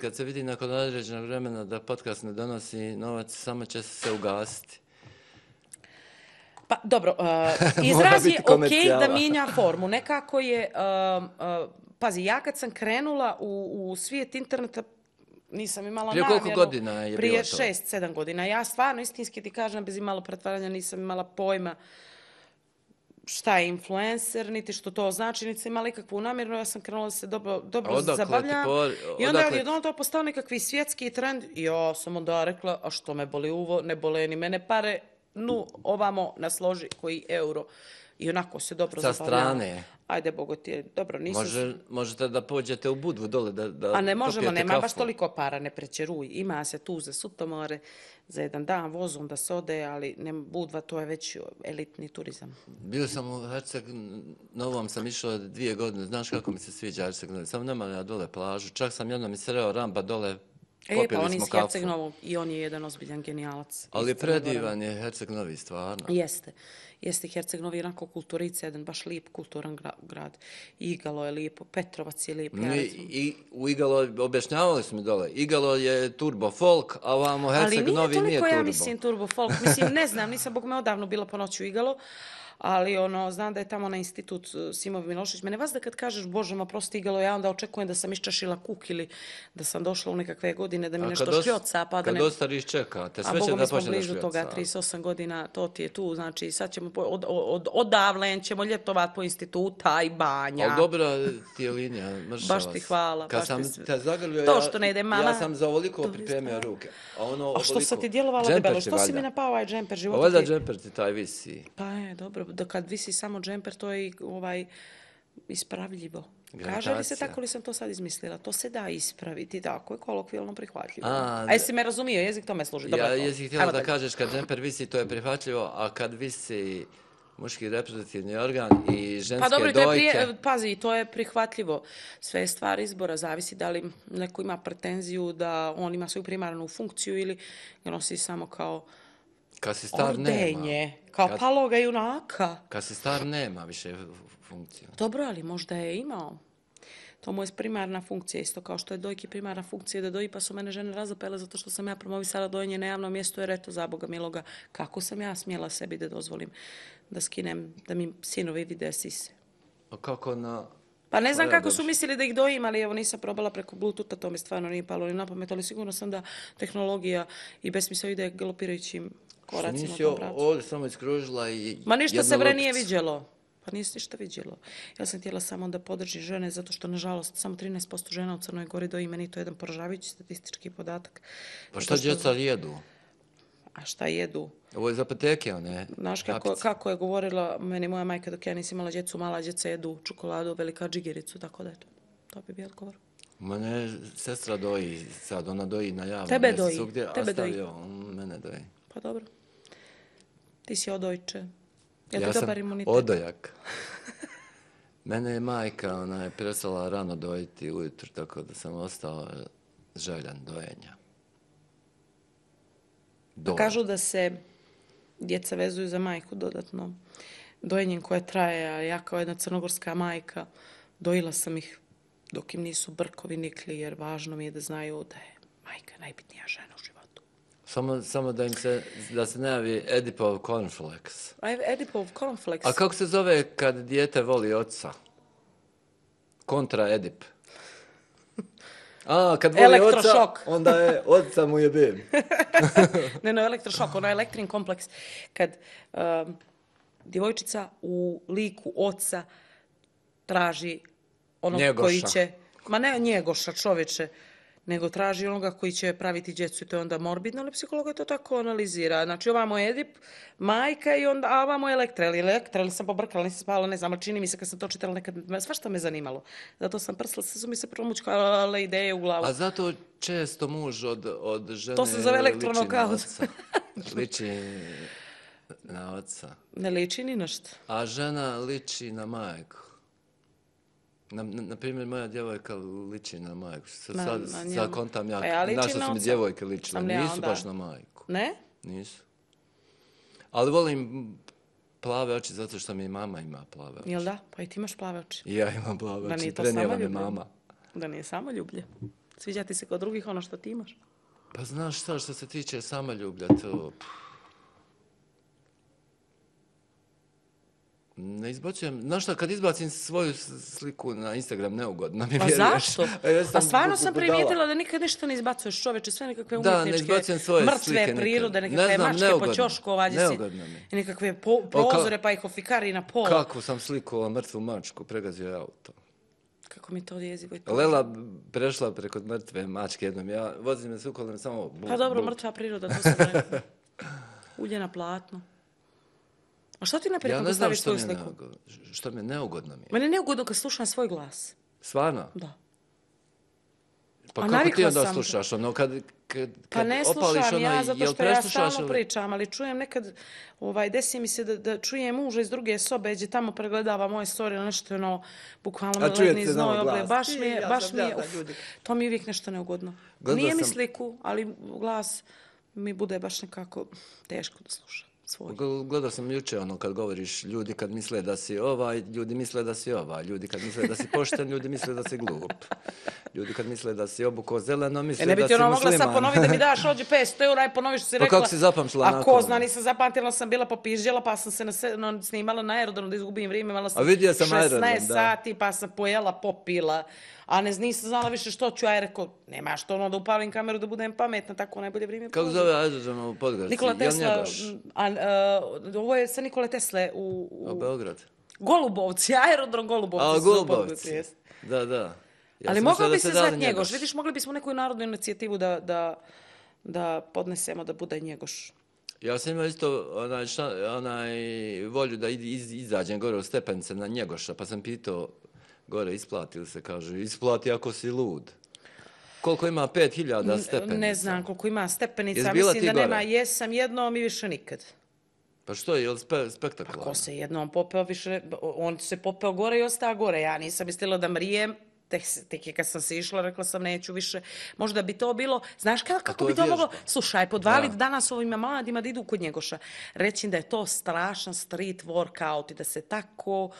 kad se vidi nakon određena vremena da podcast ne donosi novac, samo će se ugasiti. Pa dobro, uh, izraz je ok da mijenja formu. Nekako je, uh, uh, pazi, ja kad sam krenula u, u svijet interneta, nisam imala prije namjeru. Prije godina je bilo to? Prije šest, sedam godina. Ja stvarno, istinski ti kažem, bez imalo pretvaranja, nisam imala pojma uh, šta je influencer, niti što to znači, niti sam imala nikakvu namjeru, ja sam krenula da se dobro, dobro odakle, zabavljam. Ti I onda je jedno to postao nekakvi svjetski trend. ja sam onda rekla, a što me boli uvo, ne bole ni mene pare, nu, ovamo nasloži koji euro i onako se dobro zabavljamo. Sa strane? Ajde, bogotije, dobro, nisu... Može, možete da pođete u budvu dole da, da A ne možemo, nema kafu. baš toliko para, ne prečeruj. Ima se tu za sutomore, za jedan dan vozom da se ode, ali ne, budva to je već elitni turizam. Bio sam u Herceg Novom, sam išao dvije godine, znaš kako mi se sviđa Herceg Novom. Sam na dole plažu, čak sam jednom i ramba dole E, Popili pa on iz Herceg i on je jedan ozbiljan genijalac. Ali predivan je Herceg Novi, stvarno. Jeste. Jeste Herceg Novi onako kulturica, jedan baš lijep kulturan grad. Igalo je lijepo, Petrovac je lijep. Mi, i, u Igalo, objašnjavali smo dole, Igalo je turbo folk, a vamo Herceg Novi nije, nije turbo. Ali nije toliko, ja mislim, turbo folk. Mislim, ne znam, nisam, Bog me odavno bila po noću u Igalo, ali ono, znam da je tamo na institut e, Simovi Milošić. Mene vas da kad kažeš, Bože, ma prosti igalo, ja onda očekujem da sam iščašila kuk ili da sam došla u nekakve godine, da mi nešto os, šljoca. Pa da ne... Kad ostariš čeka, te sve će da počne da šljoca. A Bogu, toga, 38 godina, to ti je tu, znači sad ćemo, po, od, od, od, odavlen ćemo ljetovat po instituta i banja. Ali dobra ti je linija, mršava Baš ti hvala. Kad sam ti... te zagrljio, to što ne ide, mama, ja sam za ovoliko pripremio ruke. A, ono, A što sa ti djelovalo debelo? Što si mi napao ovaj džemper? Ovo je za džemper ti taj visi. Pa je, dobro dobro, da kad visi samo džemper, to je ovaj ispravljivo. Kaže li se tako li sam to sad izmislila? To se da ispraviti, tako je kolokvijalno prihvatljivo. A, A jesi me razumio, jezik tome služi. Dobro, ja to. jezik htjela da kažeš kad džemper visi, to je prihvatljivo, a kad visi muški reprezentativni organ i ženske pa dobro, dojke... Prije, pazi, to je prihvatljivo. Sve je stvar izbora, zavisi da li neko ima pretenziju da on ima svoju primarnu funkciju ili nosi samo kao... Kad se star Ordenje, nema. Kao kad, paloga junaka. Kad se star nema više funkcija. Dobro, ali možda je imao. To mu je primarna funkcija, isto kao što je dojki primarna funkcija da doji, pa su mene žene razapele zato što sam ja promovisala dojenje na javnom mjestu, jer eto, za Boga miloga, kako sam ja smjela sebi da dozvolim da skinem, da mi sinovi vide sise. A kako na... Pa ne znam kako su mislili da ih dojim, ali evo nisam probala preko Bluetootha, to mi stvarno nije palo ni na pamet, ali sigurno sam da tehnologija i besmisao ide galopirajućim koracima u tom pravcu. Ovdje samo iskružila i... Ma ništa se vre nije vidjelo. Pa nisi ništa vidjelo. Ja sam htjela samo da podrži žene, zato što, nažalost, samo 13% žena u Crnoj Gori do imeni, to je jedan poražavajući statistički podatak. Pa šta djeca jedu? A šta jedu? Ovo je za pateke, one. Znaš kako, kako je govorila meni moja majka dok ja nisam imala djecu, mala djeca jedu čokoladu, velika džigiricu, tako da je to. To bi bio odgovor. Mene sestra doji sad, ona doji na javu. Tebe doji, tebe doji. Mm, mene doji. Pa dobro. Ti si odojče. Je ja dobar imunitet? odojak. Mene je majka ona je presala rano dojiti ujutru, tako da sam ostao željan dojenja. Do. Pa kažu da se djeca vezuju za majku dodatno. Dojenjem koje traje, a ja kao jedna crnogorska majka, dojila sam ih dok im nisu brkovi nikli, jer važno mi je da znaju da je majka najbitnija žena u životu. Samo, samo da im se, da se najavi Edipov konflex. Edipov konflex. A kako se zove kad dijete voli oca? Kontra Edip. A, kad voli oca, onda je oca mu je bim. ne, no, elektrošok, ono je elektrin kompleks. Kad um, djevojčica u liku oca traži onog koji će... Ma ne, njegoša, čovječe. Uh, nego traži onoga koji će praviti djecu i to je onda morbidno, ali psiholog je to tako analizira. Znači, ovamo je Edip, majka i onda, a ovamo je Elektra, ili Elektra, ili sam pobrkala, nisam spala, ne znam, ali čini mi se kad sam to čitala nekad, sva što me zanimalo. Zato sam prsla, su mi se prvo mučko, ideje u glavu. A zato često muž od, od žene to se zove elektrono liči na oca. Ne liči ni na A žena liči na majku. Na, na, na primjer, moja djevojka liči na majku. Sad, sad, sad kontam ja, pa ja našla su mi djevojke ličile. Nisu onda. baš na majku. Ne? Nisu. Ali volim plave oči zato što mi mama ima plave oči. Jel da? Pa i ti imaš plave oči. I ja imam plave oči. Da nije to mama. Da nije samo ljublje. Sviđa ti se kod drugih ono što ti imaš? Pa znaš šta, što se tiče samoljublja, to... Pff. Ne izbacujem. Znaš šta, kad izbacim svoju sliku na Instagram, neugodno mi pa vjeruješ. Pa zašto? Ja sam pa stvarno sam primijetila da nikad ništa ne izbacuješ čoveče, sve nekakve umjetničke, ne mrtve prirode, nekakve ne znam, mačke pa neugodno. po čošku ovadje neugodno si. Neugodno mi. I nekakve po, prozore, pa ih ofikari na pola. Kako sam sliku o mrtvu mačku, pregazio je auto. Kako mi to jezivo je to? Lela prešla preko mrtve mačke jednom. Ja vozim je s samo... Bu, pa dobro, bu. mrtva priroda, to sam rekao. na platno. A što ti na primjer ja postaviš tu sliku? Što mi je neugodno mi je. Mene neugodno kad slušam svoj glas. Stvarno? Da. Pa A kako ti onda slušaš? Ono, kad, kad, pa ne opališ, slušam ono, ja, zato što ja stalno ali... pričam, ali čujem nekad, ovaj, desi mi se da, da čujem muža iz druge sobe, gdje tamo pregledava moje story, nešto ono, ono, bukvalno mi ledni znoj oble. Baš mi je, ja baš mi je, uf, to mi uvijek nešto neugodno. Gledala Nije sam... mi sliku, ali glas mi bude baš nekako teško da slušam svoj. Gledao sam juče ono kad govoriš ljudi kad misle da si ovaj, ljudi misle da si ovaj. Ljudi kad misle da si pošten, ljudi misle da si glup. Ljudi kad misle da si obuko zeleno, misle da si musliman. Ne bi ti ono mogla sad ponoviti da mi daš ođe 500 eura i ponoviš što si rekla. Pa kako si zapamtila na to? Ako zna, nisam zapamtila, sam bila popižjela pa sam se na, snimala na aerodrom da izgubim vrijeme. Imala sam A vidio sam 16 aerodrom, 16 sati pa sam pojela, popila a ne nisam znala više što ću, aj rekao, nema što ono da upalim kameru da budem pametna, tako najbolje vrijeme. Kako zove Aizazan u podcast? Nikola Tesla, a, a, e, a, ovo je sa Nikole Tesle u... u... A Beograd. Golubovci, aerodrom Golubovci. A, Golubovci, da, da. Ja Ali mogla bi se zvati Njegoš. Vidiš, mogli bismo neku narodnu inicijativu da, da, da podnesemo da bude Njegoš. Ja sam imao isto onaj, šta, onaj volju da iz, izađem gore u stepence na Njegoša, pa sam pitao gore isplati ili se kaže isplati ako si lud. Koliko ima 5000 stepenica? Ne znam koliko ima stepenica, Jesi bila mislim da gore? nema, jesam jednom i više nikad. Pa što je, je li spe, spektakularno? Ako se jednom popeo više, on se popeo gore i ostao gore. Ja nisam mislila da mrijem, tek, tek je kad sam se išla, rekla sam neću više. Možda bi to bilo, znaš kako, kako bi to mogla, slušaj, podvali da. danas ovim mladima da idu kod njegoša. Reći da je to strašan street workout i da se tako... Uh,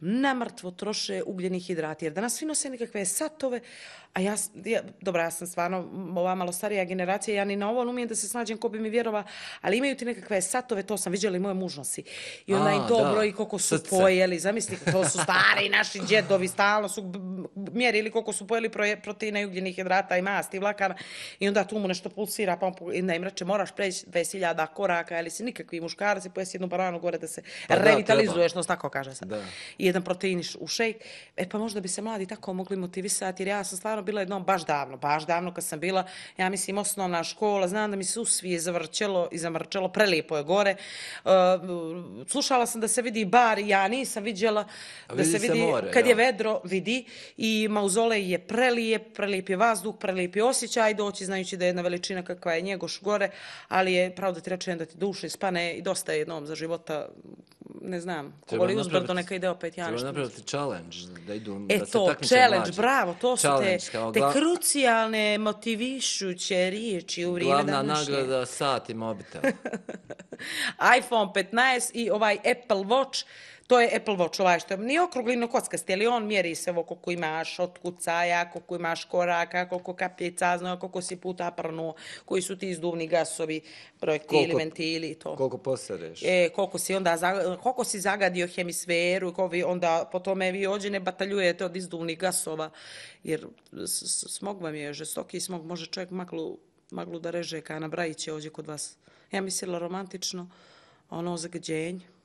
nemrtvo troše ugljenih hidrati. Jer danas svi nose nekakve satove, A ja, ja, dobra, ja sam stvarno ova malo starija generacija, ja ni na ovo umijem da se snađem ko bi mi vjerova, ali imaju ti nekakve satove, to sam vidjela i moje mužnosti. I onda i dobro da. i koliko su Srce. pojeli, zamisli, to su stari naši djedovi, stalno su mjerili koliko su pojeli proje, proteina, ugljenih hidrata i masti, i vlakana, i onda tu mu nešto pulsira, pa onda im reče, moraš preći 20.000 koraka, ali si nikakvi muškarac muškarci, pojesi jednu baranu gore da se pa revitalizuješ, no tako kaže sad. Da. I jedan proteiniš u šejk, e pa možda bi se mladi tako mogli motivisati, jer ja sam stvarno bila jednom baš davno, baš davno kad sam bila, ja mislim, osnovna škola, znam da mi se u svi je zavrćelo i zamrčelo, prelijepo je gore. Uh, slušala sam da se vidi bar, ja nisam vidjela da se, vidi, kad je vedro, vidi i mauzolej je prelijep, prelijep je vazduh, prelijep je osjećaj doći, znajući da je jedna veličina kakva je njegoš gore, ali je, pravo da ti rečem, da ti duša ispane i dosta je jednom za života ne znam, ko voli uzbrdo, neka ide opet ja nešto. Treba napraviti challenge, da idu, e da se takmiče mlađe. E to, challenge, bravo, to su te... Oscara. Te krucijalne, motivišuće riječi u vrijeme današnje. Glavna nagrada sat i mobitel. iPhone 15 i ovaj Apple Watch to je Apple Watch ovaj što je, nije okruglino kockasti, ali on mjeri se ovo koliko imaš od kucaja, koliko imaš koraka, koliko kapljica, znao koliko si puta prnuo, koji su ti izduvni gasovi, projektili, koliko, ventili i to. Koliko posadeš? E, koliko si onda, koliko si zagadio hemisferu, koliko onda po tome vi ođe ne bataljujete od izduvnih gasova, jer smog vam je žestoki smog, može čovjek maklu, maglu da reže kana brajiće ođe kod vas. Ja mislila romantično, ono zagađenje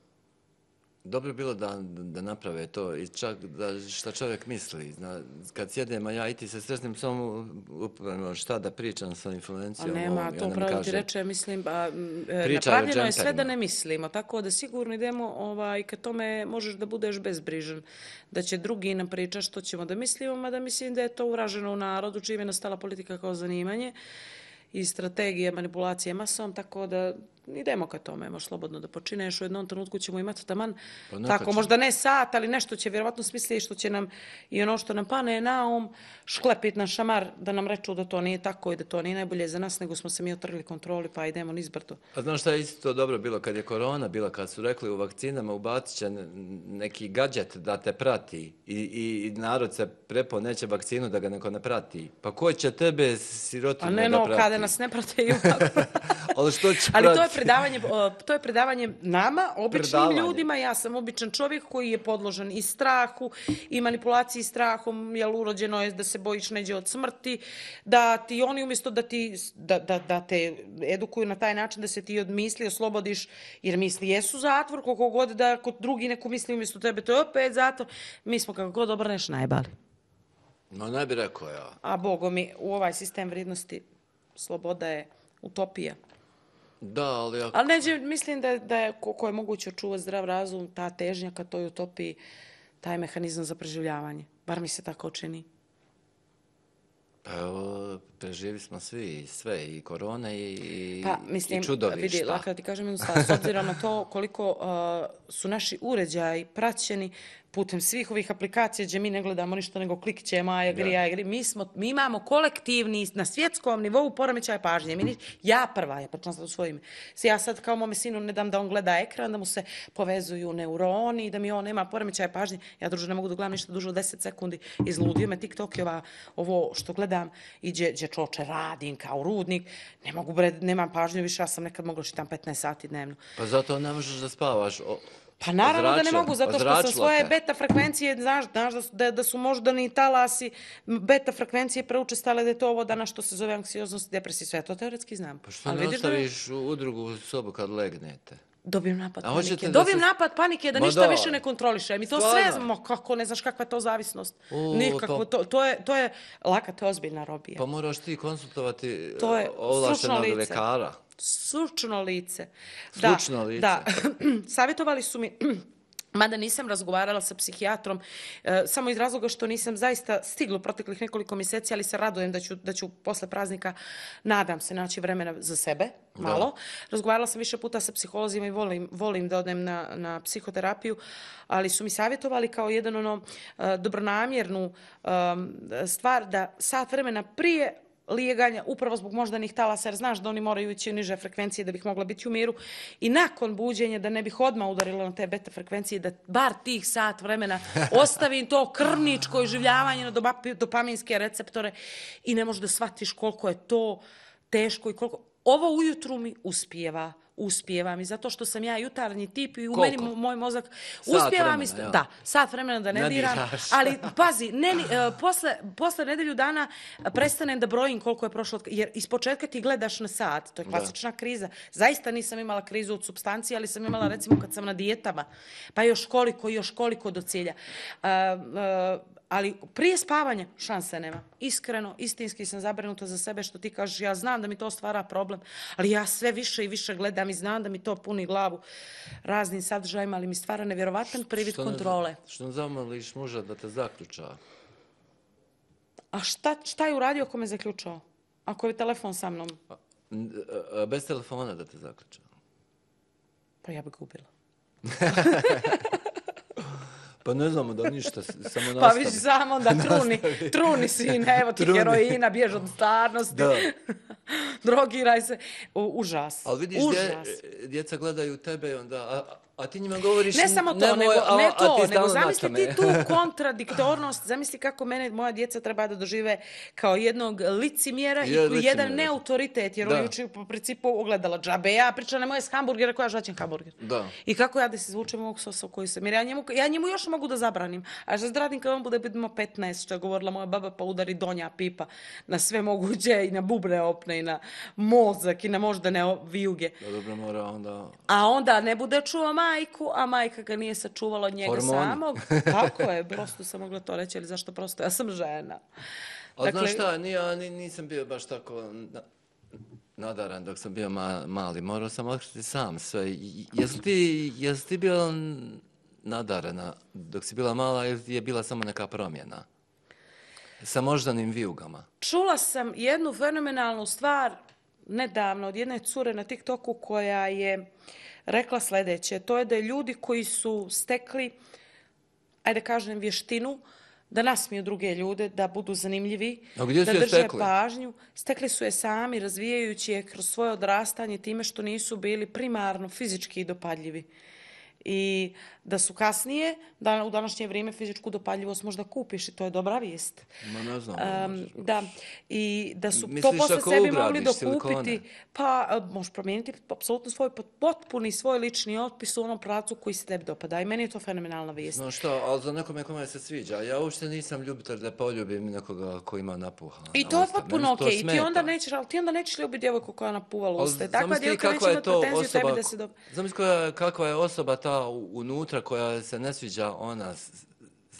dobro bi bilo da, da naprave to i čak da šta čovjek misli. Zna, kad sjedem, a ja i ti se sresnim sam upravo šta da pričam sa influencijom. A nema, to pravo ti reče, mislim, a, e, napravljeno je sve da ne mislimo. Tako da sigurno idemo ovaj, ka tome možeš da budeš bezbrižan. Da će drugi nam priča što ćemo da mislimo, mada mislim da je to uraženo u narodu, čime je nastala politika kao zanimanje i strategije manipulacije masom, tako da idemo ka tome, možeš slobodno da počineš, u jednom trenutku ćemo imati taman, pa tako, će. možda ne sat, ali nešto će vjerovatno smisliti što će nam i ono što nam pane na um, šklepit na šamar da nam reču da to nije tako i da to nije najbolje za nas, nego smo se mi otrgli kontroli pa idemo nizbrdo. A znaš šta je isto to dobro bilo kad je korona bila, kad su rekli u vakcinama ubacit će neki gadžet da te prati i, i, i narod se prepo neće vakcinu da ga neko ne prati. Pa ko će tebe sirotinu da prati? A ne, no, prati? kada nas ne prate i ubacu. ali što će ali to je predavanje, to je predavanje nama, običnim predavanje. ljudima. Ja sam običan čovjek koji je podložen i strahu i manipulaciji strahom, jel urođeno je da se bojiš neđe od smrti, da ti oni umjesto da, ti, da, da, da te edukuju na taj način da se ti od oslobodiš, jer misli jesu zatvor, koliko god da kod drugi neko misli umjesto tebe, to je opet zatvor. Mi smo kako god obrneš najbali. No, ne bi rekao ja. A bogo mi, u ovaj sistem vrijednosti sloboda je utopija. Da, ali ako... Ali neđe, mislim da, da je, ko, je moguće očuvati zdrav razum, ta težnja ka toj utopiji, taj mehanizam za preživljavanje. Bar mi se tako čini. Pa evo, preživi smo svi, sve, i korona i, pa, mislim, i čudovišta. Vidi, lako da ti kažem jednu stvar, s obzirom na to koliko uh, su naši uređaji praćeni, putem svih ovih aplikacija gdje mi ne gledamo ništa nego klik će Maja Gri, ja. Gri. Mi, smo, mi imamo kolektivni na svjetskom nivou poremećaja pažnje. Mi ni, ja prva, ja pričam sad u svojim. Ja sad kao mome sinu ne dam da on gleda ekran, da mu se povezuju neuroni, da mi on nema poremećaja pažnje. Ja druže ne mogu da gledam ništa dužo 10 sekundi. Izludio me TikTok i ova, ovo što gledam i gdje, gdje čoče radim kao rudnik. Ne mogu, bre, nemam pažnju više, ja sam nekad mogla šitam 15 sati dnevno. Pa zato ne možeš da spavaš. O, Pa naravno zračila, da ne mogu, zato što sa svoje beta frekvencije, znaš, znaš da, su, da, da su možda ni talasi beta frekvencije preučestale da je to ovo dana što se zove anksioznost, depresija, sve to teoretski znam. Pa što ali ne ostaviš da... u drugu sobu kad legnete? dobijem napad panike. Dobijem se... napad panike da ništa do. više ne kontrolišem. I to Svarno. sve znamo kako, ne znaš kakva je to zavisnost. U, Nikako, to... To, to, je, to je laka, to je ozbiljna robija. Pa moraš ti konsultovati to je e, ovlašenog lice. lekara. Sučno lice. Sučno da, lice. Da. Savjetovali su mi Mada nisam razgovarala sa psihijatrom, e, samo iz razloga što nisam zaista stiglo proteklih nekoliko mjeseci, ali se radujem da ću, da ću posle praznika, nadam se, naći vremena za sebe, da. malo. Razgovarala sam više puta sa psiholozima i volim, volim da odem na, na psihoterapiju, ali su mi savjetovali kao jedan ono e, dobronamjernu e, stvar da sat vremena prije lijeganja, upravo zbog moždanih talasa, jer znaš da oni moraju ići niže frekvencije da bih mogla biti u miru. I nakon buđenja da ne bih odmah udarila na te beta frekvencije, da bar tih sat vremena ostavim to krvničko življavanje na dopaminske receptore i ne možeš da shvatiš koliko je to teško i koliko... Ovo ujutru mi uspijeva uspijevam i zato što sam ja jutarnji tip i u meni moj mozak uspijeva mi st- da sat vremena da ne diram ali pazi ne uh, posle posle nedelju dana e, prestanem da brojim koliko je prošlo jer ispočetka ti gledaš na sat to je klasična da. kriza zaista nisam imala krizu od substancije ali sam imala recimo kad sam na dijetama pa još koliko još koliko do cilja uh, uh, ali prije spavanja šanse nema. Iskreno, istinski sam zabrinuta za sebe što ti kažeš, ja znam da mi to stvara problem, ali ja sve više i više gledam i znam da mi to puni glavu raznim sadržajima, ali mi stvara nevjerovatan privid kontrole. Ne, što ne zamališ muža da te zaključa? A šta, šta je uradio ako me zaključao? Ako je telefon sa mnom? bez telefona da te zaključa? Pa ja bih gubila. Pa ne znamo da ništa, samo pa nastavi. Pa viš sam da truni, truni sine, evo ti truni. heroina, biješ od starnosti. Da. Drogiraj se. U, užas. Ali vidiš, užas. Dje, djeca gledaju tebe i onda, a, A ti njima govoriš... Ne samo to, nemoj, nego, ne to, nego zamisli ti tu kontradiktornost, zamisli kako mene moja djeca treba da dožive kao jednog licimjera Jed, i licimjera. jedan neautoritet, jer on je po principu ogledala džabe. Ja pričam na moje s hamburgera koja žaćem hamburger. Da. I kako ja da se zvučem ovog sosa koju sam. Jer ja njemu, ja njemu još mogu da zabranim. A što se radim on bude bitmo 15, što je govorila moja baba, pa udari donja pipa na sve moguće i na bubre opne i na mozak i na moždane vijuge. Da dobro mora onda... A onda ne bude čuo majku, a majka ga nije sačuvala od njega Hormoni. samog. Tako je, prosto sam mogla to reći, ali zašto prosto, ja sam žena. Dakle, Znaš šta, ja nisam bio baš tako nadaran dok sam bio mali. Morao sam otkriti sam sve. Jesi ti, jes ti bio nadarena dok si bila mala ili je bila samo neka promjena? Sa moždanim vijugama. Čula sam jednu fenomenalnu stvar nedavno od jedne cure na TikToku koja je rekla sljedeće. To je da ljudi koji su stekli, ajde kažem, vještinu, da nasmiju druge ljude, da budu zanimljivi, da drže stekli? pažnju. Stekli su je sami razvijajući je kroz svoje odrastanje time što nisu bili primarno fizički dopadljivi i da su kasnije, da u današnje vrijeme fizičku dopadljivost možda kupiš i to je dobra vijest. Ma ne znam. Um, da, i da su Misliš to posle sebi mogli dokupiti. Pa e, može promijeniti apsolutno svoj potpuni svoj lični otpis u onom pracu koji se tebi dopada. I meni je to fenomenalna vijest. No što, ali za nekome kome se sviđa. Ja uopšte nisam ljubitelj da poljubim nekoga koji ima napuha. I to je potpuno okej. Okay. I ti onda nećeš, ali ti onda nećeš ljubiti djevojku koja napuva luste. Ali, Takva djevojka neće imati pretenziju tebi da Zamisli kakva je osoba ta unutra koja se ne sviđa ona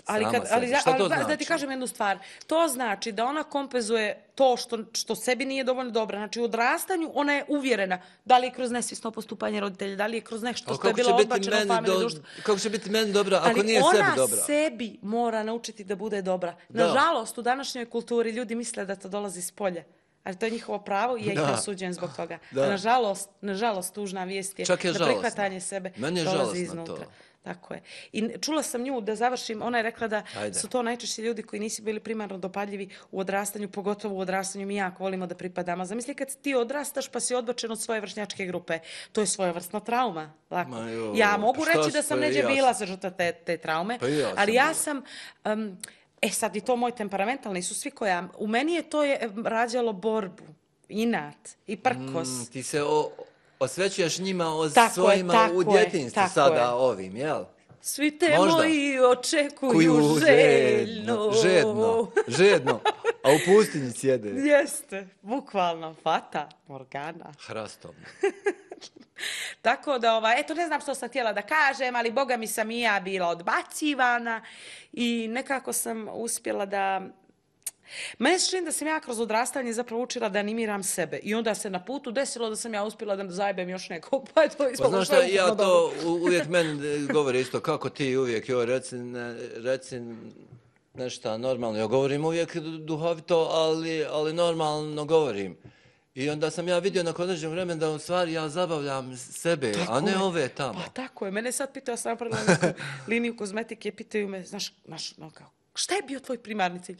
Ali, kad, ali, ali, ali znači? da ti znači? kažem jednu stvar, to znači da ona kompenzuje to što, što sebi nije dovoljno dobra. Znači, u odrastanju ona je uvjerena da li je kroz nesvisno postupanje roditelja, da li je kroz nešto što je bilo odbačeno u familiju. Do... Kako će biti meni dobra ako ali nije sebi dobro? Ali ona sebi mora naučiti da bude dobra. Nažalost, u današnjoj kulturi ljudi misle da to dolazi s polja. Ali to je njihovo pravo i ja ih osuđujem zbog toga. Da. Nažalost, nažalost, tužna vijest je, Čak je da prihvatanje sebe Meni je dolazi iznutra. To. Tako je. I čula sam nju da završim, ona je rekla da Ajde. su to najčešći ljudi koji nisi bili primarno dopadljivi u odrastanju, pogotovo u odrastanju mi jako volimo da pripadamo. Zamisli kad ti odrastaš pa si odbačen od svoje vršnjačke grupe. To je svoja vrstna trauma. Lako. ja mogu reći da sam neđe bila sa žuta te, te traume, pa ja ali ja sam... Um, E sad i to moj temperamentalni su nisu svi koja... U meni je to je rađalo borbu, inat i prkos. Mm, ti se o, osvećuješ njima o tako svojima je, u djetinstvu sada je. ovim, jel? Svi te Možda. moji očekuju željno. Željno, žedno. A u pustinji sjede. Jeste, bukvalno fata Morgana. Hrastom. Tako da, ova, eto, ne znam što sam htjela da kažem, ali boga mi sam i ja bila odbacivana i nekako sam uspjela da Ma ja da sam ja kroz odrastanje zapravo učila da animiram sebe i onda se na putu desilo da sam ja uspjela da zajebem još nekog, pa je to pa ispalo pa, što ja to uvijek meni govori isto, kako ti uvijek, joj, reci, reci nešto normalno. Ja govorim uvijek duhovito, ali, ali normalno govorim. I onda sam ja vidio na konačnom vremenu da u stvari ja zabavljam sebe, tako a ne je. ove tamo. Pa tako je. Mene sad pitao, sam napravila liniju kozmetike, pitaju me, znaš, znaš, no, kao, šta je bio tvoj primarni cilj?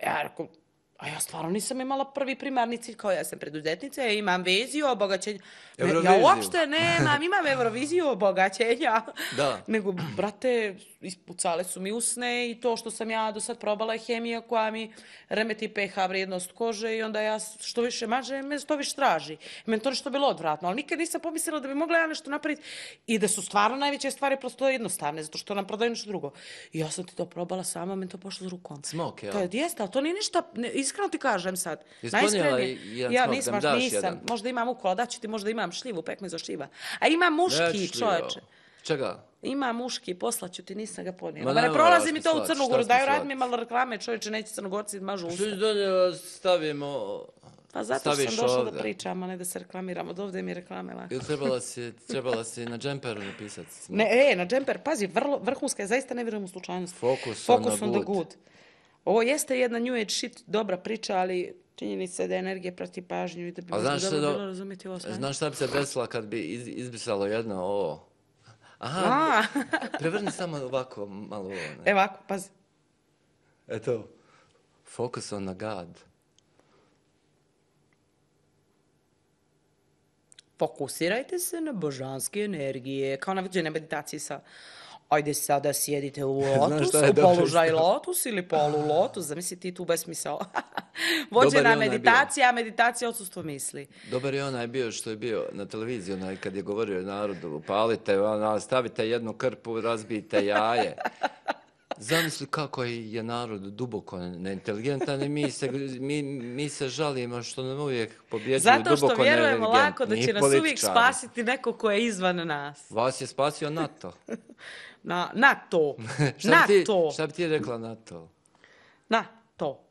Era é A ja stvarno nisam imala prvi primarni cilj kao ja sam preduzetnica, ja imam veziju obogaćenja. Euroviziju. Ja uopšte nemam, imam euroviziju obogaćenja. Da. Nego, brate, ispucale su mi usne i to što sam ja do sad probala je hemija koja mi remeti pH vrijednost kože i onda ja što više mađe, me što više traži. meni to nešto bilo odvratno, ali nikad nisam pomislila da bi mogla ja nešto napraviti i da su stvarno najveće stvari prosto jednostavne, zato što nam prodaju nešto drugo. I ja sam ti to probala sama, meni to pošlo za rukom. Smok, jel? To je djesta, ali to nije ništa, ne, iskreno ti kažem sad. Izgonjela ja nisam, baš nisam. Jedan. Možda imam u kodaći ti, možda imam šljivu, pek mi za šljiva. A ima muški čoveče. Čega? Ima muški, poslaću ti, nisam ga ponijela. Ma, ne, ne prolazi mi to u Crnogoru, daj rad mi malo reklame, čovječe, neće Crnogorci mažu usta. Što je stavimo... Pa zato što sam došla ovde. da pričam, a ne da se reklamiramo. Od ovdje mi je reklame lako. Ili trebala si, trebala si na džemperu napisati? Ne, e, na džemper, pazi, vrlo, vrhunska je, zaista ne vjerujem u slučajnosti. Fokus on, on the good. good. Ovo jeste jedna new age shit dobra priča, ali činjenica je da energije prati pažnju i da bi znaš dobro do... bilo razumjeti ovo sve. Znaš šta bi se desila kad bi iz, izbrisalo jedno ovo? Aha, A. prevrni samo ovako malo ovo. Ne. Evako, pazi. Eto, focus on the God. Fokusirajte se na božanske energije, kao na vidjene meditacije sa... Uh, ajde sada sjedite u lotus, u položaj dobro. lotus ili polu lotus, zamisli ti tu besmisao. Vođena meditacija, a meditacija odsustvo misli. Dobar je onaj bio što je bio na televiziji, onaj kad je govorio narodu, palite, stavite jednu krpu, razbijte jaje. Zamisli kako je narod duboko neinteligentan i mi se, mi, mi se žalimo što nam uvijek pobjeđuju duboko neinteligentni Zato što vjerujemo lako da će nas uvijek spasiti neko ko je izvan nas. Vas je spasio NATO. na, na to. na ti, to. Šta bi ti rekla na to? Na to.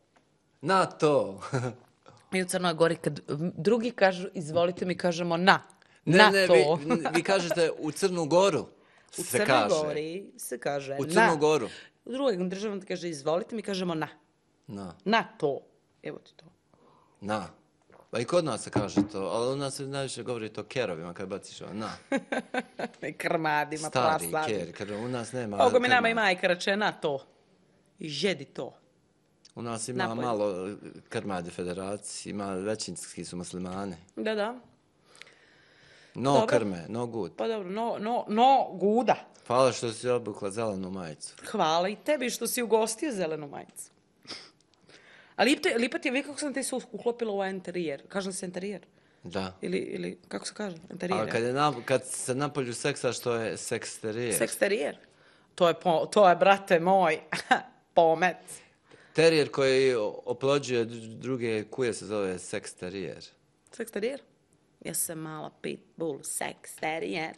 Na to. Mi u Crnoj Gori kad drugi kažu izvolite mi kažemo na. Ne, na ne, to. vi, vi kažete u Crnu Goru. U se Crnoj kaže. Gori se kaže U Crnu Goru. U drugim državama kaže izvolite mi kažemo na. Na. Na to. Evo ti to. Na. Pa i kod nas se kaže to, ali u nas se najviše govori to kerovima kad baciš ono, na. I krmadima, Stari prasladi. Stari ker, kad u nas nema... Ogo mi nama i majka reče, na to. I žedi to. U nas ima Napoj. malo e, krmade federacije, ima većinski su muslimane. Da, da. No dobro. krme, no good. Pa dobro, no, no, no guda. Hvala što si obukla zelenu majicu. Hvala i tebi što si ugostio zelenu majicu. A lipte, lipa ti je, vi kako sam te su uklopila u interijer? Kažem se interijer? Da. Ili, ili kako se kaže? Interijer. A kad, je na, kad se napolju seksa, što je seksterijer? Seksterijer. To je, po, to je brate moj, pomet. Terijer koji oplođuje druge kuje se zove seksterijer. Seksterijer? Ja sam mala pitbull, seksterijer.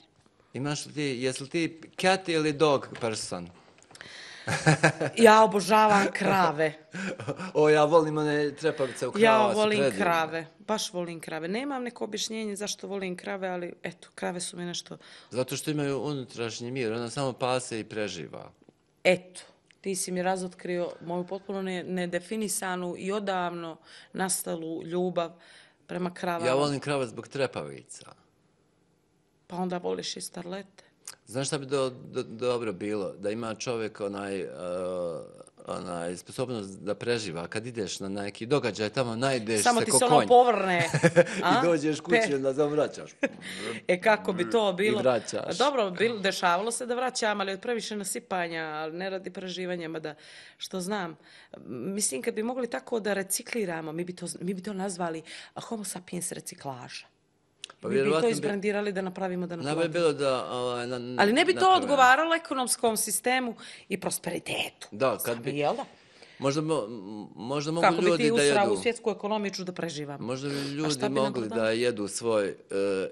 Imaš li ti, jesi li ti cat ili dog person? Ja obožavam krave. O, ja volim one trepavice u krava. Ja volim predivne. krave. Baš volim krave. Nemam neko objašnjenje zašto volim krave, ali eto, krave su mi nešto... Zato što imaju unutrašnji mir. Ona samo pase i preživa. Eto. Ti si mi razotkrio moju potpuno nedefinisanu i odavno nastalu ljubav prema kravama. Ja volim krave zbog trepavica. Pa onda voliš i starlete. Znaš šta bi do, do, dobro bilo? Da ima čovjek onaj, uh, onaj sposobnost da preživa. Kad ideš na neki događaj, tamo najdeš se ko Samo ti se ono povrne. A? I dođeš kući, onda se vraćaš. e kako bi to mm, bilo? I vraćaš. Dobro, bilo, dešavalo se da vraćam, ali od previše nasipanja, ali ne radi preživanja, mada što znam. Mislim, kad bi mogli tako da recikliramo, mi bi to, mi bi to nazvali homo sapiens reciklaža. Pa bi to izbrandirali bi... da napravimo da napravimo. Ne bi bilo da... Ovaj, na, na, Ali ne bi to odgovaralo ekonomskom sistemu i prosperitetu. Da, kad bi... Jel da? Možda, možda mogu Kako ljudi da jedu. Kako bi ti usrao svjetsku ekonomiju da preživam. Možda bi ljudi bi mogli da jedu svoj... Uh, eh,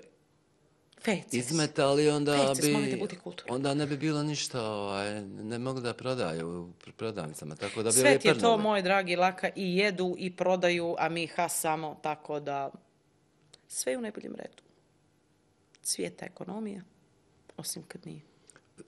Fejces. Izmet, ali onda Fejces, bi... Fejces, Onda ne bi bilo ništa, ovaj, ne mogu da prodaju u prodavnicama. Tako da bi Svet je to, moje dragi, laka, i jedu i prodaju, a mi ha samo, tako da sve u najboljem redu. Cvijeta ekonomija, osim kad nije.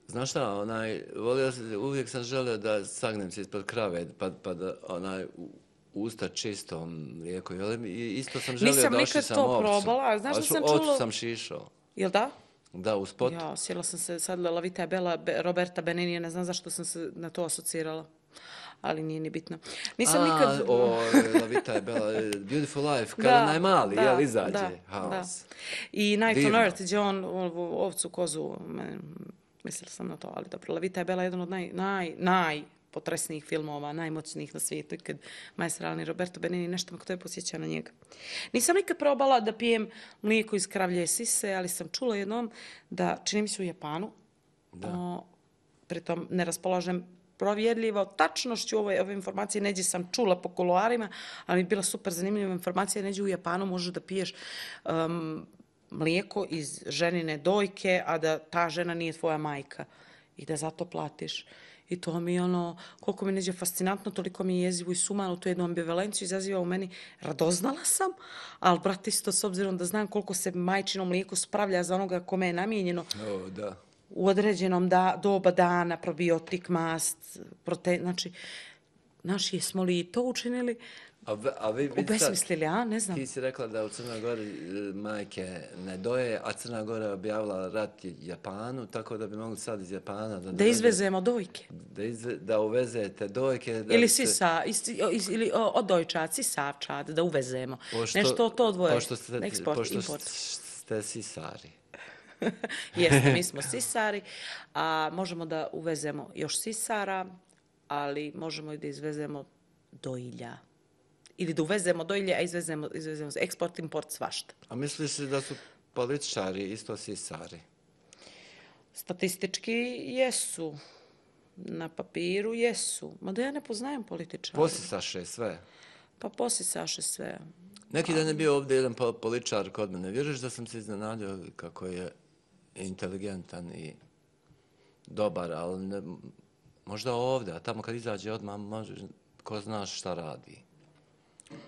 Znaš šta, onaj, volio se, uvijek sam želeo da sagnem se ispod krave, pa, pa da onaj, u usta čistom lijeku. Isto sam želio Nisam da oši sam Nisam nikad to probala. a Znaš što sam čula? Oči sam šišao. Jel da? Da, u pot. Ja, sjela sam se sad Lavita Bela, Roberta Beninija, ne znam zašto sam se na to asocirala ali nije ni bitno. Nisam A, nikad... o, La Vita je bela, e, Beautiful Life, kada da, najmali, je jel, izađe, da, haos. Da. I Night Divno. on Earth, gdje on ovcu, kozu, mislila sam na to, ali dobro, La Vita je bela jedan od naj, naj, naj potresnijih filmova, najmoćnijih na svijetu, kad majestra Alni Roberto Benini, nešto me kod je posjeća na njega. Nisam nikad probala da pijem mlijeko iz kravlje sise, ali sam čula jednom da, čini mi se u Japanu, da. O, pritom ne raspolažem provjerljivo, tačno što ove, ove informacije neđe sam čula po koloarima, ali mi je bila super zanimljiva informacija, neđe u Japanu možeš da piješ um, mlijeko iz ženine dojke, a da ta žena nije tvoja majka i da zato platiš. I to mi je ono, koliko mi neđe fascinantno, toliko mi je jezivo i sumano, to je jednu ambivalenciju izaziva u meni. Radoznala sam, ali brati isto s obzirom da znam koliko se majčino mlijeko spravlja za onoga kome je namijenjeno. O, da u određenom da, doba dana, probiotik, mast, prote, znači, naši smo li to učinili? A, a vi bi Ubesmislili, a? Ne znam. Ti si rekla da u Crnoj Gori e, majke ne doje, a Crna Gora je objavila rat Japanu, tako da bi mogli sad iz Japana... Da, da izvezemo dojke. Da, izve, da uvezete dojke. Da ili sa, se... ili od dojčad, savčad, da uvezemo. Pošto, Nešto to dvoje. Pošto ste, pošto import. ste sisari. Jeste, mi smo sisari, a možemo da uvezemo još sisara, ali možemo i da izvezemo dojlja. Ili da uvezemo dojlje, a izvezemo, izvezemo eksport, import, svašta. A misli se da su političari isto sisari? Statistički jesu. Na papiru jesu. Ma da ja ne poznajem političara. Posisaše sve. Pa posisaše sve. Neki dan je bio ovdje jedan političar kod mene. Vjeruješ da sam se iznenadio kako je inteligentan i dobar, ali ne, možda ovdje, a tamo kad izađe odmah, može, ko znaš šta radi.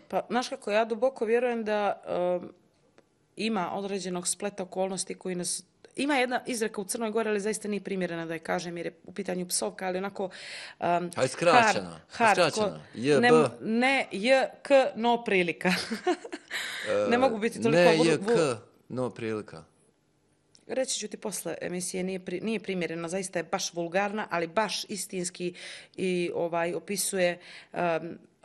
Pa, znaš kako, ja duboko vjerujem da uh, ima određenog spleta okolnosti koji nas... Ima jedna izreka u Crnoj Gori, ali zaista nije primjerena da je kažem, jer je u pitanju psovka, ali onako... Um, Aj, skraćena. Hard, hard, skraćena. Je, B. Ne, J, K, no prilika. ne e, mogu biti toliko... Ne, J, K, no prilika reći ću ti posle emisije, nije, pri, nije primjerena, zaista je baš vulgarna, ali baš istinski i ovaj opisuje um,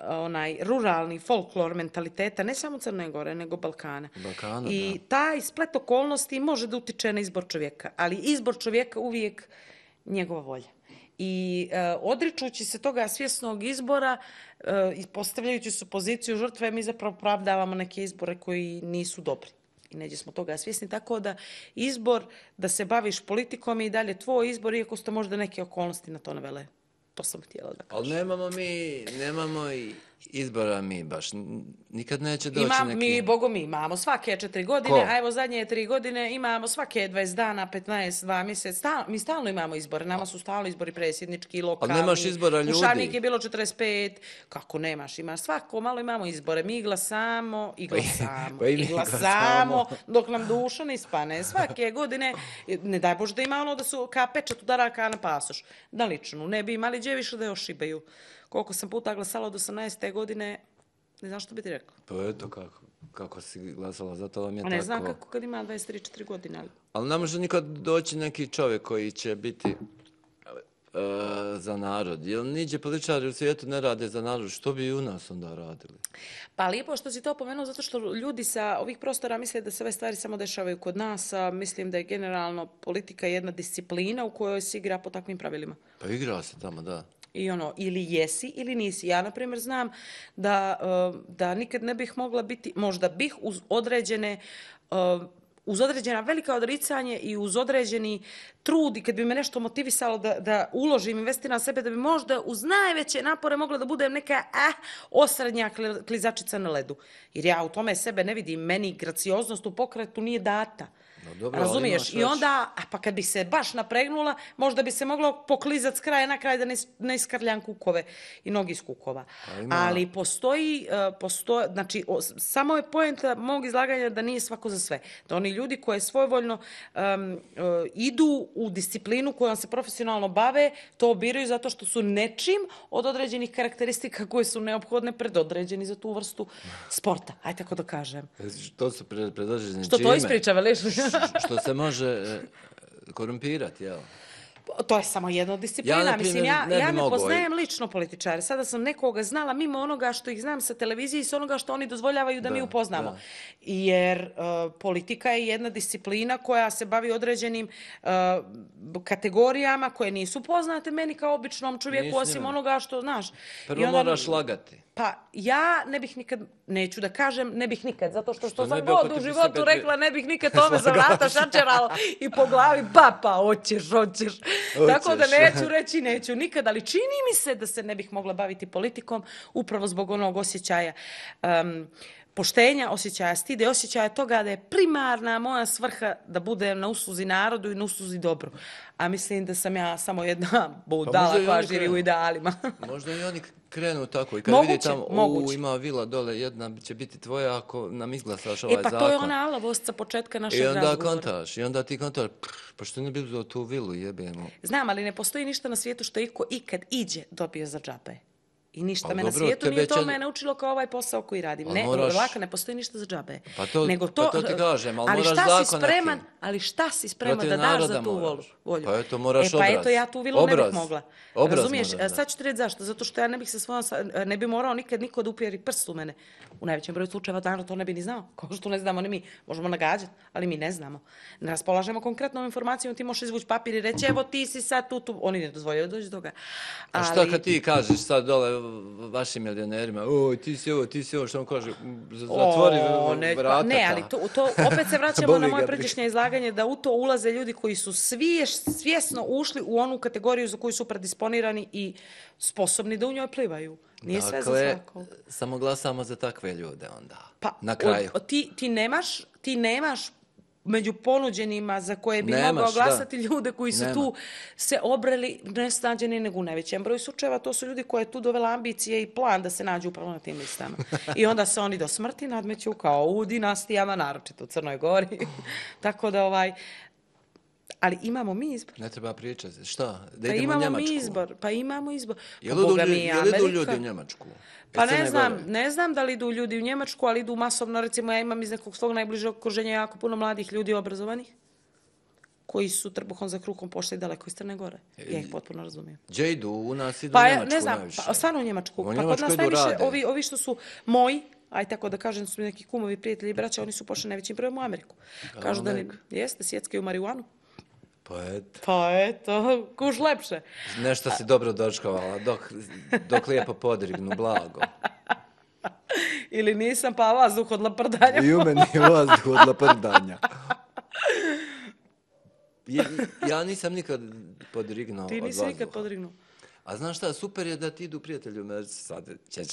onaj ruralni folklor mentaliteta, ne samo Crne Gore, nego Balkana. Balkana I da. taj splet okolnosti može da utiče na izbor čovjeka, ali izbor čovjeka uvijek njegova volja. I uh, odričući se toga svjesnog izbora, uh, postavljajući se u poziciju žrtve, mi zapravo pravdavamo neke izbore koji nisu dobri i neđe smo toga svjesni. Tako da izbor da se baviš politikom i dalje tvoj izbor, iako su to možda neke okolnosti na to navele. To sam htjela da kažem. Ali nemamo mi, nemamo i izbora mi baš nikad neće doći neki. Ima, Mi, bogo mi, imamo svake četiri godine, Ko? a evo zadnje tri godine imamo svake 20 dana, 15, 2 mjesec. Stal, mi stalno imamo izbore, nama su stalno izbori predsjednički, lokalni. A nemaš izbora ljudi? U Šarnik je bilo 45, kako nemaš, ima svako, malo imamo izbore. Mi glasamo i pa glasamo pa i glasamo dok nam duša ne ispane. Svake godine, ne daj Bože da ima ono da su kao pečat udara kana na pasoš. Na ličnu, ne bi imali dje da je ošibaju koliko sam puta glasala od 18. godine, ne znam što bi ti rekao. Pa to kako, kako si glasala, zato vam je tako. Ne znam kako kad ima 23-4 godine. Ali... ali ne može nikad doći neki čovjek koji će biti e, za narod. Jer niđe političari u svijetu ne rade za narod. Što bi i u nas onda radili? Pa lijepo što si to pomenuo, zato što ljudi sa ovih prostora misle da se ove stvari samo dešavaju kod nas. A mislim da je generalno politika jedna disciplina u kojoj se igra po takvim pravilima. Pa igra se tamo, da. I ono, ili jesi ili nisi. Ja, na primjer, znam da, eh, da nikad ne bih mogla biti, možda bih uz određene, eh, uz određena velika odricanje i uz određeni trud i kad bi me nešto motivisalo da, da uložim, investiram sebe, da bi možda uz najveće napore mogla da budem neka eh, osrednja klizačica na ledu. Jer ja u tome sebe ne vidim. Meni gracioznost u pokretu nije data. No, dobro, Razumiješ? I onda, a pa kad bi se baš napregnula, možda bi se moglo poklizati s kraja na kraj da ne iskrljam kukove i nogi iz kukova. Pa ima... Ali postoji, e, postoji, znači, samo je pojenta mog izlaganja da nije svako za sve. Da oni ljudi koji svojvoljno um, e, idu u disciplinu kojom se profesionalno bave, to obiraju zato što su nečim od određenih karakteristika koje su neophodne predodređeni za tu vrstu sporta. Ajde tako da kažem. E, što su predodređeni? Znači što to ispričava, liš? što se može eh, korumpirati, jel? Pa, to je samo jedna disciplina. Ja, Mislim, ja ne, ja ne poznajem lično političare. Sada sam nekoga znala mimo onoga što ih znam sa televizije i sa onoga što oni dozvoljavaju da, mi upoznamo. Jer eh, politika je jedna disciplina koja se bavi određenim eh, kategorijama koje nisu poznate meni kao običnom čovjeku, osim onoga što znaš. Prvo I onda, moraš lagati. Pa ja ne bih nikad, neću da kažem, ne bih nikad, zato što, što, što sam god u životu rekla ne bih nikad tome za vrata šačeralo i po glavi, pa pa, oćeš, oćeš. Tako da neću reći, neću nikad, ali čini mi se da se ne bih mogla baviti politikom upravo zbog onog osjećaja. Um, uh, poštenja, osjećaja stide, osjećaja toga da je primarna moja svrha da bude na usluzi narodu i na usluzi dobru. A mislim da sam ja samo jedna pa budala pa koja živi u idealima. možda i oni krenu tako i kad moguće, vidi tamo, moguće. u, ima vila dole jedna, će biti tvoja ako nam izglasaš e ovaj zakon. E pa zakon. to je ona alavost sa početka našeg razgovora. I onda razgovora. kontaš, i onda ti kontaš, pa što ne bi uzelo tu vilu, jebeno. Znam, ali ne postoji ništa na svijetu što iko ikad iđe dobio za džabe. I ništa me na svijetu nije to će... mene učilo kao ovaj posao koji radim. Ne, moraš... ne postoji ništa za džabe. Pa to, Nego to, pa to ti gažem, ali, ali moraš zakon Spreman, ali šta si spreman da daš za tu volju? Pa eto, moraš e, pa eto, ja tu vilu obraz. ne bih mogla. Razumiješ, moraš, sad ću ti reći zašto. Zato što ja ne bih se svojom, ne bih morao nikad niko da upjeri prst u mene. U najvećem broju slučajeva dano to ne bi ni znao. Kao što ne znamo, ne mi. Možemo nagađati, ali mi ne znamo. Ne raspolažemo konkretnom informacijom, ti možeš izvući papir i reći, evo ti si sad tu, tu. Oni ne dozvoljaju dođi do toga. A šta kad ti kažeš sad dole, vašim milionerima, o, ti si ovo, ti si ovo, što on kaže, zatvori o, ne, vrata. ne, ali to, to opet se vraćamo na moje pretišnje izlaganje, da u to ulaze ljudi koji su svijes, svjesno ušli u onu kategoriju za koju su predisponirani i sposobni da u njoj plivaju. Nije dakle, sve za dakle, svako. samo glasamo za takve ljude onda, pa, na kraju. O, o, ti, ti, nemaš, ti nemaš među ponuđenima za koje bi Nemaš, mogao glasati da. ljude koji su Nema. tu se obreli nestanđeni nego u najvećem broju slučajeva. To su ljudi koje je tu dovela ambicije i plan da se nađu upravo na tim listama. I onda se oni do smrti nadmeću kao u dinastijama, naročito u Crnoj Gori. Tako da ovaj, uh, Ali imamo mi izbor. Ne treba pričati. Šta? Da pa idemo imamo u Njemačku. mi izbor. Pa imamo izbor. Je li, pa Boga, ljudi, ljudi u Njemačku? Pa ne znam, ne znam da li idu ljudi u Njemačku, ali idu masovno. Recimo, ja imam iz nekog svog najbližeg okruženja jako puno mladih ljudi obrazovanih koji su trbuhom za krukom pošli daleko iz Trne Gore. Ja e, ih potpuno razumijem. Gdje idu? U nas idu pa, u Njemačku ne znam, pa najviše. Pa, stvarno u Njemačku. U Njemačku pa kod nas najviše, rade. ovi, ovi što su moji, aj tako da kažem, su neki kumovi, prijatelji i braća, oni su pošli najvećim prvom u Ameriku. Kažu da li, jeste, sjeckaju marijuanu. Pa eto. Pa eto, kuš lepše. Nešto si dobro dočkovala, dok, dok lijepo podrignu, blago. Ili nisam, pa vazduh od laprdanja. I u meni je vazduh od laprdanja. Ja, nisam nikad podrignuo od vazduha. Ti nisi nikad podrignuo. A znaš šta, super je da ti idu prijatelju, me, sad ćeš,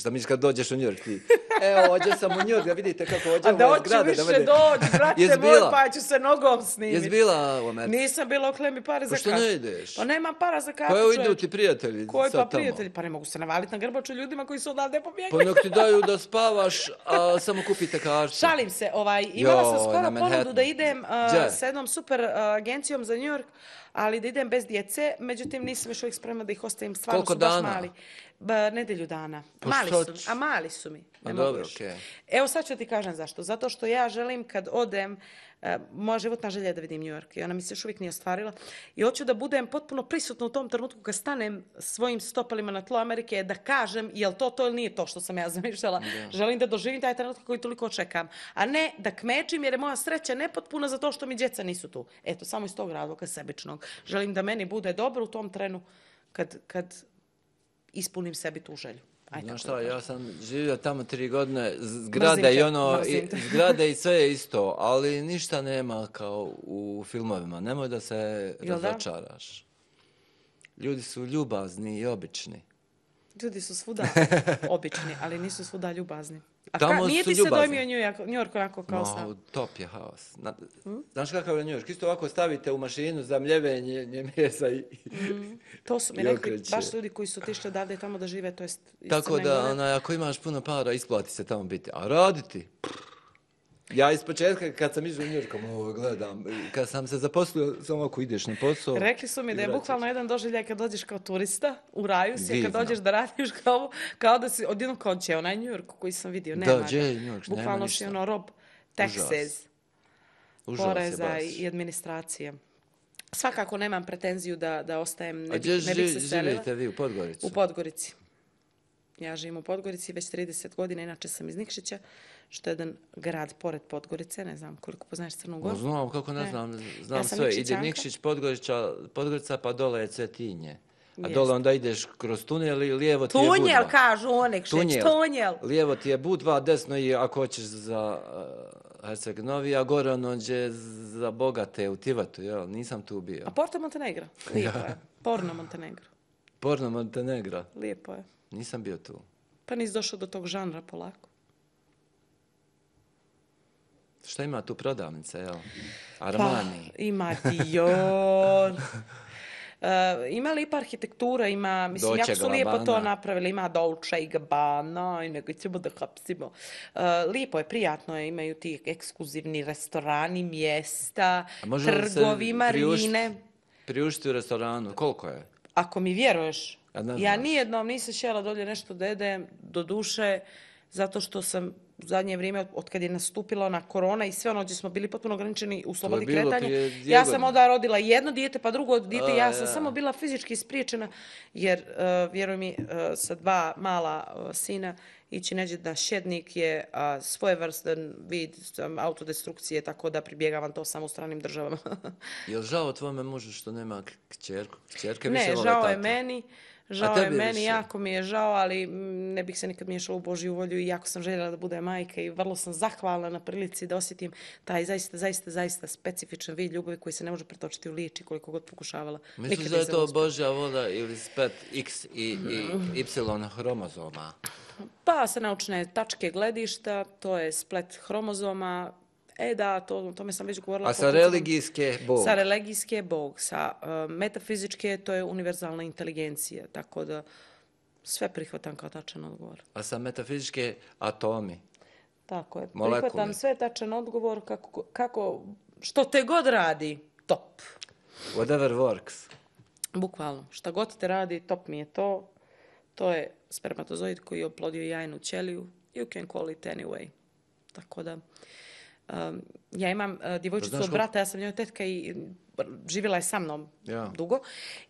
šta misliš kad dođeš u New York, ti, evo, ođe sam u New York, vidite kako ođe u zgrade. A da hoću zgrade, više da dođi, brate moj, pa ću se nogom snimiti. Jes bila u Americi? Nisam bila, okle mi pare za kartu. Pa što ne ideš? Pa nema para za kartu, Pa evo, u ti prijatelji, Koji pa tamo. prijatelji? Pa ne mogu se navaliti na grbaču ljudima koji su odavde pobjegli. Pa nek ti daju da spavaš, a, samo kupite kartu. Šalim se, ovaj, imala sam skoro ponudu da idem sa jednom super agencijom za New ali da idem bez djece, međutim nisam još uvijek spremna da ih ostavim, stvarno Koliko su dana? baš mali. Ba, nedelju dana. Pa mali su, a mali su mi. Ma dobro, okej. Okay. Evo sad ću ti kažem zašto. Zato što ja želim kad odem, uh, E, moja životna želja je da vidim New York i ona mi se još uvijek nije ostvarila. I hoću da budem potpuno prisutna u tom trenutku kad stanem svojim stopalima na tlo Amerike da kažem je li to to ili nije to što sam ja zamišljala. Želim da doživim taj trenutak koji toliko očekam. A ne da kmečim jer je moja sreća nepotpuna zato što mi djeca nisu tu. Eto, samo iz tog razloga sebičnog. Želim da meni bude dobro u tom trenu kad, kad ispunim sebi tu želju. Znaš šta, ja sam živio tamo tri godine, zgrade i ono, i, zgrade i sve je isto, ali ništa nema kao u filmovima. Nemoj da se razočaraš. Ljudi su ljubazni i obični. Ljudi su svuda obični, ali nisu svuda ljubazni tamo ka, nije su ti ljubazni. dojmio New York, New York onako kao no, sam? Top je haos. Na, hmm? Znaš kakav je New York? Isto ovako stavite u mašinu za mljevenje, nje mjesa i mm. To su mi rekli baš ljudi koji su tišli odavde tamo da žive, to je Tako da, ona, ako imaš puno para, isplati se tamo biti. A raditi? Prr. Ja iz početka, kad sam izgledao New Yorkom, ovo gledam, kad sam se zaposlio, samo ako ideš na posao... Rekli su mi da je bukvalno jedan doživljaj kad dođeš kao turista u raju si, kad dođeš da radiš kao ovo, kao da si odjedno kao će, onaj New York koji sam vidio, nema. Dođe, New York, nema Bukvalno si ono rob, Texas. Užas. Poreza i administracije. Svakako nemam pretenziju da, da ostajem, ne, bih se selila. A gdje živite vi u Podgorici? U Podgorici. Ja živim u Podgorici već 30 godina, inače sam iz Nikšića što je jedan grad pored Podgorice, ne znam koliko poznaješ Crnogoru. No, znam, kako ne znam, e, znam ja sve. Ide Nikšić, Podgorica, Podgorica, pa dole je Cetinje. A Jeste. dole onda ideš kroz tunel i lijevo ti je budva. Kažu onik, šeć, tunjel, kažu tunjel. Lijevo ti je budva, desno i ako hoćeš za uh, eh, Herceg Novi, a gore ono je za bogate u Tivatu, jel? nisam tu bio. A Porto Montenegro, lijepo je. Porno Montenegro. Porno Montenegro. Lijepo je. Nisam bio tu. Pa nisi došao do tog žanra polako. Šta ima tu prodavnica, jel? Pa, Armani. Pa, ima Dion. Uh, e, ima li arhitektura, ima, mislim, Doće jako su lijepo to napravili, ima Dolce i Gabana i nego ćemo da kapsimo. Uh, e, lijepo je, prijatno je, imaju ti ekskluzivni restorani, mjesta, trgovi, marine. Priušti u restoranu, koliko je? Ako mi vjeruješ, ja, ja nijednom nisam šela dolje nešto da jedem, do duše, zato što sam u zadnje vrijeme, od kad je nastupila ona korona i sve ono gdje smo bili potpuno ograničeni u slobodi kretanja. Ja sam onda rodila jedno dijete, pa drugo dijete. ja sam ja. samo bila fizički ispriječena, jer, uh, mi, e, sa dva mala uh, sina ići neđe da šednik je a, svoje vrsten vid um, autodestrukcije, tako da pribjegavam to samo u stranim državama. je žao tvojme može što nema kćerku? Kćerke bi ne, se žao je tata. meni žao je meni, više. jako mi je žao, ali ne bih se nikad miješala u Božju volju i jako sam željela da bude majka i vrlo sam zahvalna na prilici da osjetim taj zaista, zaista, zaista specifičan vid ljubavi koji se ne može pretočiti u liči koliko god pokušavala. Mislim da je to Božja voda ili spet X i, i Y hromozoma? Pa, sa naučne tačke gledišta, to je splet hromozoma, E da, to, o tome sam već govorila. A sa religijske bog? Sa religijske bog, sa uh, metafizičke to je univerzalna inteligencija, tako da sve prihvatam kao tačan odgovor. A sa metafizičke atomi? Tako je, Molekuli. prihvatam sve tačan odgovor kako, kako, što te god radi, top. Whatever works. Bukvalno, šta god te radi, top mi je to. To je spermatozoid koji je oplodio jajnu ćeliju. You can call it anyway. Tako da... Ehm, ja imam e, divojčicu od brata, ja sam njoj tetka i živjela je sa mnom ja. dugo.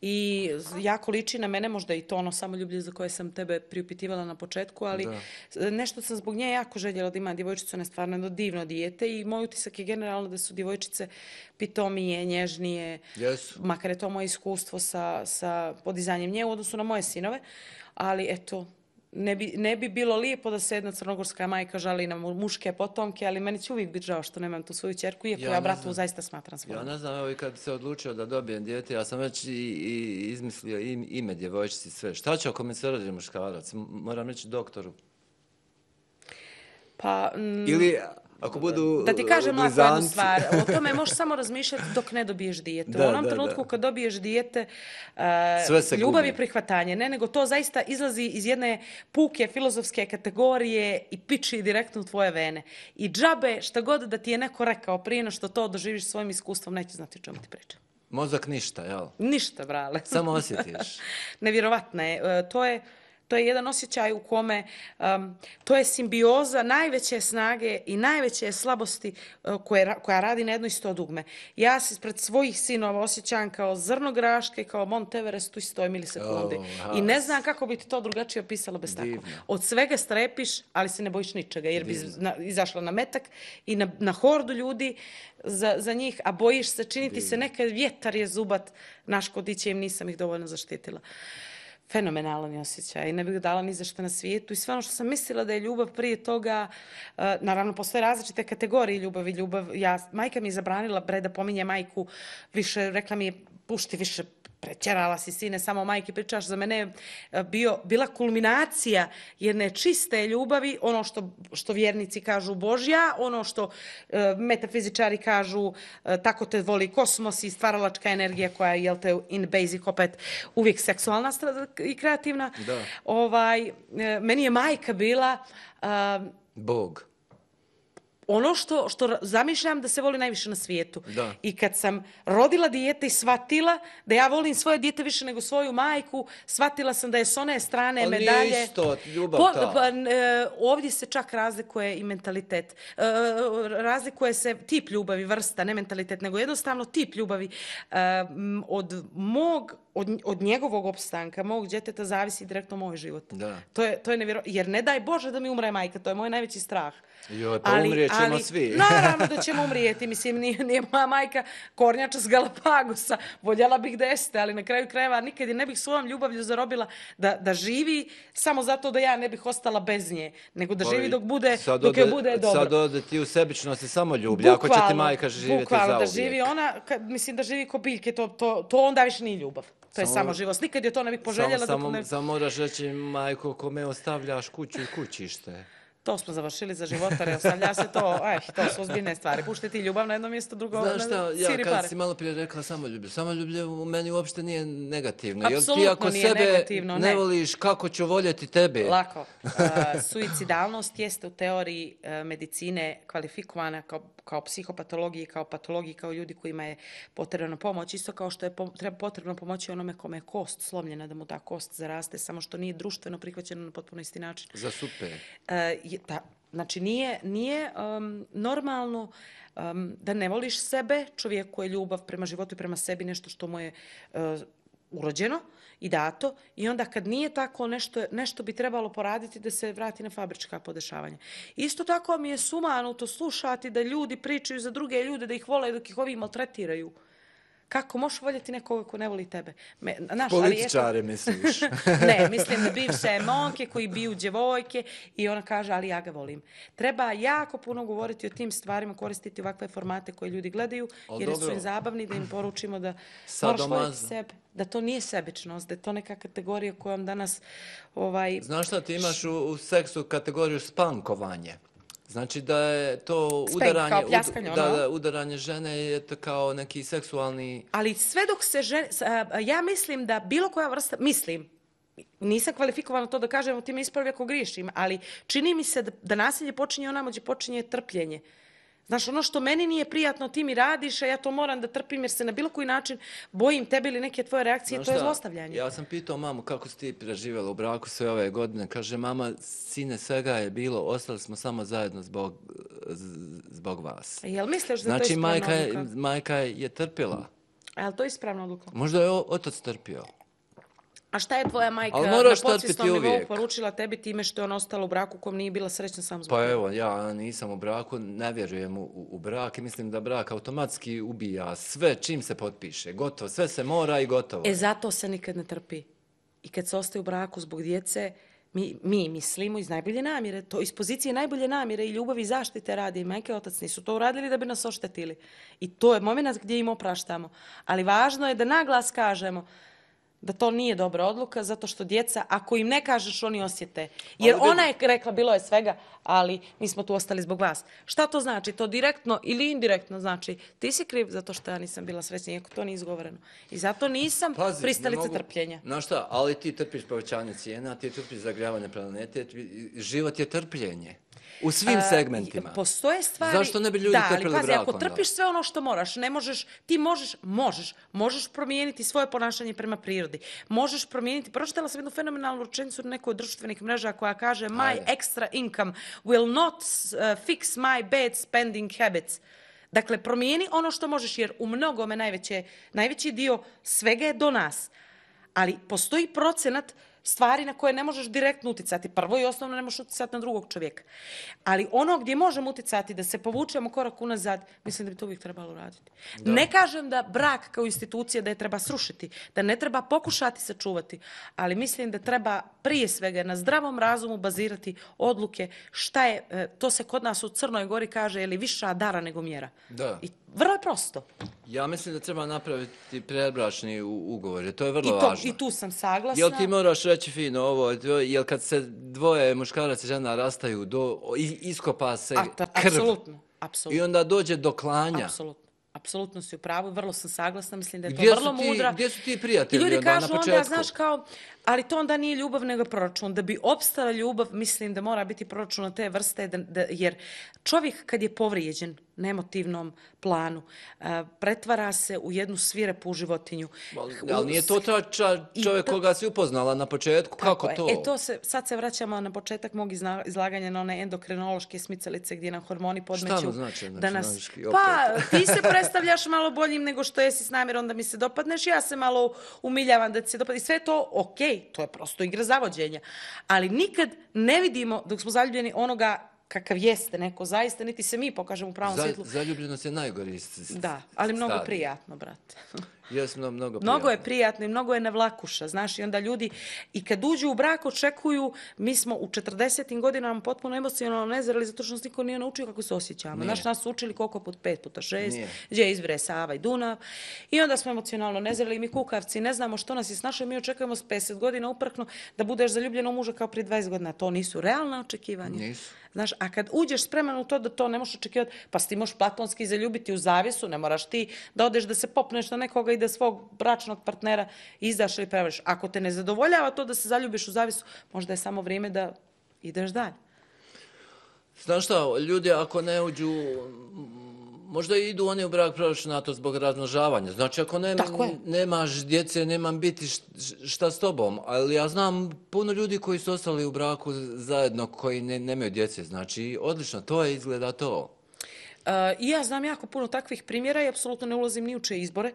I jako liči na mene možda i to ono samo ljublje za koje sam tebe priupitivala na početku, ali da. nešto sam zbog nje jako željela da ima divojčicu, ona je stvarno jedno divno dijete i moj utisak je generalno da su divojčice pitomije, nježnije, yes. makar je to moje iskustvo sa, sa podizanjem nje u odnosu na moje sinove, ali eto, ne bi, ne bi bilo lijepo da se jedna crnogorska majka žali na muške potomke, ali meni će uvijek biti žao što nemam tu svoju čerku, iako ja, ja bratu zaista smatram svojom. Ja ne znam, evo i kad se odlučio da dobijem djete, ja sam već i, i izmislio im, ime djevojčici sve. Šta će ako mi se rodi muškarac? Moram reći doktoru. Pa... Mm, Ili ako budu Da ti e, kažem blizanci. lako jednu stvar, o tome možeš samo razmišljati dok ne dobiješ dijete. Da, u onom da, trenutku da. kad dobiješ dijete, uh, ljubav gubi. je prihvatanje. Ne, nego to zaista izlazi iz jedne puke filozofske kategorije i piči direktno u tvoje vene. I džabe, šta god da ti je neko rekao prije no što to doživiš svojim iskustvom, neće znati o čemu ti pričam. Mozak ništa, jel? Ništa, brale. Samo osjetiš. Nevjerovatno je. Uh, to je... Uh, To je jedan osjećaj u kome um, to je simbioza najveće snage i najveće slabosti uh, koje, koja radi na jednoj sto dugme. Ja se pred svojih sinova osjećam kao zrno graške, kao Monteverest u istoj milisekundi. Oh, I ne znam kako bi ti to drugačije opisalo bez tako. Od svega strepiš, ali se ne bojiš ničega, jer Divno. bi na, izašla na metak i na, na hordu ljudi za, za njih, a bojiš se, čini ti se nekad vjetar je zubat naš kodiće im nisam ih dovoljno zaštitila fenomenalan osjećaj i ne bih dala ni za što na svijetu. I sve ono što sam mislila da je ljubav prije toga, eh, naravno postoje različite kategorije ljubavi. Ljubav, ja, majka mi je zabranila bre da pominje majku više, rekla mi je pušti više prećerala si sine, samo majke pričaš, za mene je e, bio, bila kulminacija jedne čiste ljubavi, ono što, što vjernici kažu Božja, ono što e, metafizičari kažu e, tako te voli kosmos i stvaralačka energija koja je, jel te, in basic opet uvijek seksualna i kreativna. Da. Ovaj, e, meni je majka bila... E, Bog ono što, što zamišljam da se voli najviše na svijetu. Da. I kad sam rodila dijete i svatila da ja volim svoje dijete više nego svoju majku, svatila sam da je s one strane On medalje... Ali isto, ljubav po, ta. Pa, e, ovdje se čak razlikuje i mentalitet. E, razlikuje se tip ljubavi, vrsta, ne mentalitet, nego jednostavno tip ljubavi. E, od mog od, od njegovog opstanka, mog djeteta, zavisi direktno moj život. Da. To je, to je nevjero... Jer ne daj Bože da mi umre majka, to je moj najveći strah. Jo, pa ali, umrijet ali, svi. Naravno da ćemo umrijeti, mislim, nije, nije moja majka kornjača s Galapagosa. Voljela bih da jeste, ali na kraju krajeva nikad je ne bih svojom ljubavlju zarobila da, da živi samo zato da ja ne bih ostala bez nje, nego da živi dok bude, sad dok ode, je bude dobro. Sad ode ti u sebičnosti samo ljublja, ako će ti majka živjeti za uvijek. Bukvalno, da živi ona, ka, mislim da živi ko to, to, to onda više nije ljubav. To je samo, samo živost. Nikad je to ne bih poželjela. Samo, samo, ne... samo moraš reći, majko, kome ostavljaš kuću i kućište. To smo završili za životare, ostavlja se to, eh, to su ozbiljne stvari. Pušte ti ljubav na jedno mjesto, drugo Znaš šta, kad si malo prije rekla samoljublje, samoljublje u meni uopšte nije negativno. Apsolutno nije negativno, ne. Jer ti ako sebe ne, voliš, kako ću voljeti tebe? Lako. Eh, suicidalnost jeste u teoriji eh, medicine kvalifikovana kao kao psihopatologiji, kao patologiji, kao ljudi kojima je potrebna pomoć, isto kao što je treba pomoć pomoći onome kome je kost slomljena da mu ta kost zaraste, samo što nije društveno prihvaćeno na potpuno isti način. Za supe. E, da, Znači, nije, nije um, normalno um, da ne voliš sebe, čovjek koji je ljubav prema životu i prema sebi, nešto što mu je uh, urođeno, i dato i onda kad nije tako nešto, nešto bi trebalo poraditi da se vrati na fabrička podešavanja. Isto tako mi je sumanuto slušati da ljudi pričaju za druge ljude, da ih vole dok ih ovi maltretiraju. Kako možeš voljeti nekoga ko ne voli tebe? Me, naš, Političare ali je misliš. ne, mislim da bivše monke koji biju djevojke i ona kaže ali ja ga volim. Treba jako puno govoriti o tim stvarima, koristiti ovakve formate koje ljudi gledaju o, jer dobro. su im zabavni da im poručimo da Sad moraš sebe. Da to nije sebičnost, da je to neka kategorija kojom danas... Ovaj... Znaš šta ti imaš u, u seksu kategoriju spankovanje? Znači da je to udaranje, da, ono? da, udaranje žene je to kao neki seksualni... Ali sve dok se žene... Ja mislim da bilo koja vrsta... Mislim, nisam kvalifikovana to da kažem, ti me ispravi ako griješim, ali čini mi se da, nasilje počinje onamo gdje počinje trpljenje. Znaš, ono što meni nije prijatno, ti mi radiš, a ja to moram da trpim jer se na bilo koji način bojim tebe ili neke tvoje reakcije, to je zlostavljanje. Ja sam pitao mamu kako si ti preživjela u braku sve ove godine. Kaže, mama, sine, svega je bilo, ostali smo samo zajedno zbog, zbog vas. Jel misliš da znači, to je Znači, majka majka je trpila. Jel to je ispravna odluka? Možda je otac trpio. A šta je tvoja majka na podsvjesnom nivou poručila tebi time što je ona ostala u braku u kojem nije bila srećna sam zbog? Pa evo, ja nisam u braku, ne vjerujem u, u brak i mislim da brak automatski ubija sve čim se potpiše. Gotovo, sve se mora i gotovo. E zato se nikad ne trpi. I kad se ostaje u braku zbog djece, mi, mi mislimo iz najbolje namjere, to iz pozicije najbolje namjere i ljubavi i zaštite radi majke i otac nisu to uradili da bi nas oštetili. I to je moment gdje im opraštamo. Ali važno je da naglas kažemo, da to nije dobra odluka zato što djeca, ako im ne kažeš, oni osjete. Jer ali ona je rekla bilo je svega, ali mi smo tu ostali zbog vas. Šta to znači? To direktno ili indirektno znači ti si kriv zato što ja nisam bila svesna, iako to nije izgovoreno. I zato nisam Pazi, pristalica mogu, trpljenja. Znaš šta, ali ti trpiš povećanje cijena, ti trpiš zagrijavanje planete, život je trpljenje. U svim e, segmentima. Uh, postoje stvari... Zašto ne bi ljudi da, trpili brakom? Da, ali pazi, ako trpiš sve ono što moraš, ne možeš, ti možeš, možeš, možeš promijeniti svoje ponašanje prema prirodi. Možeš promijeniti, pročitala sam jednu fenomenalnu učenicu na nekoj društvenih mreža koja kaže my Ajde. extra income will not uh, fix my bad spending habits. Dakle, promijeni ono što možeš, jer u mnogome najveće, najveći dio svega je do nas. Ali postoji procenat stvari na koje ne možeš direktno uticati. Prvo i osnovno ne možeš uticati na drugog čovjeka. Ali ono gdje možemo uticati da se povučemo korak unazad, mislim da bi to uvijek trebalo raditi. Da. Ne kažem da brak kao institucija da je treba srušiti, da ne treba pokušati sačuvati, ali mislim da treba prije svega na zdravom razumu bazirati odluke šta je, e, to se kod nas u Crnoj Gori kaže, je li viša dara nego mjera. Da. I Vrlo je prosto. Ja mislim da treba napraviti predbračni ugovor, to je vrlo I to, važno. I tu sam saglasna. Jel ti moraš reći fino ovo, jel kad se dvoje muškaraca i žena rastaju, do, iskopa se A, ta, krv. Apsolutno, apsolutno. I onda dođe do klanja. Apsolutno. Apsolutno si u pravu, vrlo sam saglasna, mislim da je to vrlo ti, mudra. Gdje su ti prijatelji onda na početku? Onda, znaš, kao, ali to onda nije ljubav, nego proračun. Da bi opstala ljubav, mislim da mora biti proračun na te vrste, da, da, jer čovjek kad je povrijeđen, nemotivnom planu. E, pretvara se u jednu svirepu životinju. Ali, ali nije to ta čovjek koga si upoznala na početku? Kako to? E, to se, sad se vraćamo na početak mog izna, izlaganja na one endokrinološke smicalice gdje nam hormoni podmeću. Šta mu znači, znači da nas, opet. Pa, ti se predstavljaš malo boljim nego što jesi s namjerom da mi se dopadneš. Ja se malo umiljavam da ti se dopadne. I sve to okej. Okay, to je prosto igra zavođenja. Ali nikad ne vidimo dok smo zaljubljeni onoga kakav jeste neko zaista, niti se mi pokažemo u pravom Za, svjetlu. Zaljubljenost je najgori Da, ali mnogo prijatno, brate. Jes, mnogo, mnogo prijatno. Mnogo je prijatno i mnogo je nevlakuša, znaš, i onda ljudi i kad uđu u brak očekuju, mi smo u 40. godinama potpuno emocionalno nezreli zato što nas niko nije naučio kako se osjećamo. Naš nas učili koliko put, pet puta šest, gdje izbre Sava i Dunav. I onda smo emocionalno nezreli mi kukavci ne znamo što nas je snašao mi očekujemo s 50 godina uprkno da budeš zaljubljen u muža kao pri 20 godina. To nisu realna očekivanja. Znaš, a kad uđeš spreman u to da to ne možeš očekivati, pa si ti možeš platonski zaljubiti u zavisu, ne moraš ti da odeš da se popneš na nekoga da svog bračnog partnera izašao i prevariš. Ako te ne zadovoljava to da se zaljubiš u zavisu, možda je samo vrijeme da ideš dalje. Znaš šta, ljudi ako ne uđu, možda idu oni u brak pravišu na to zbog raznožavanja. Znači ako ne, nemaš djece, nemam biti šta s tobom. Ali ja znam puno ljudi koji su ostali u braku zajedno, koji ne, nemaju djece. Znači odlično, to je izgleda to i ja znam jako puno takvih primjera i apsolutno ne ulazim ni uče izbore.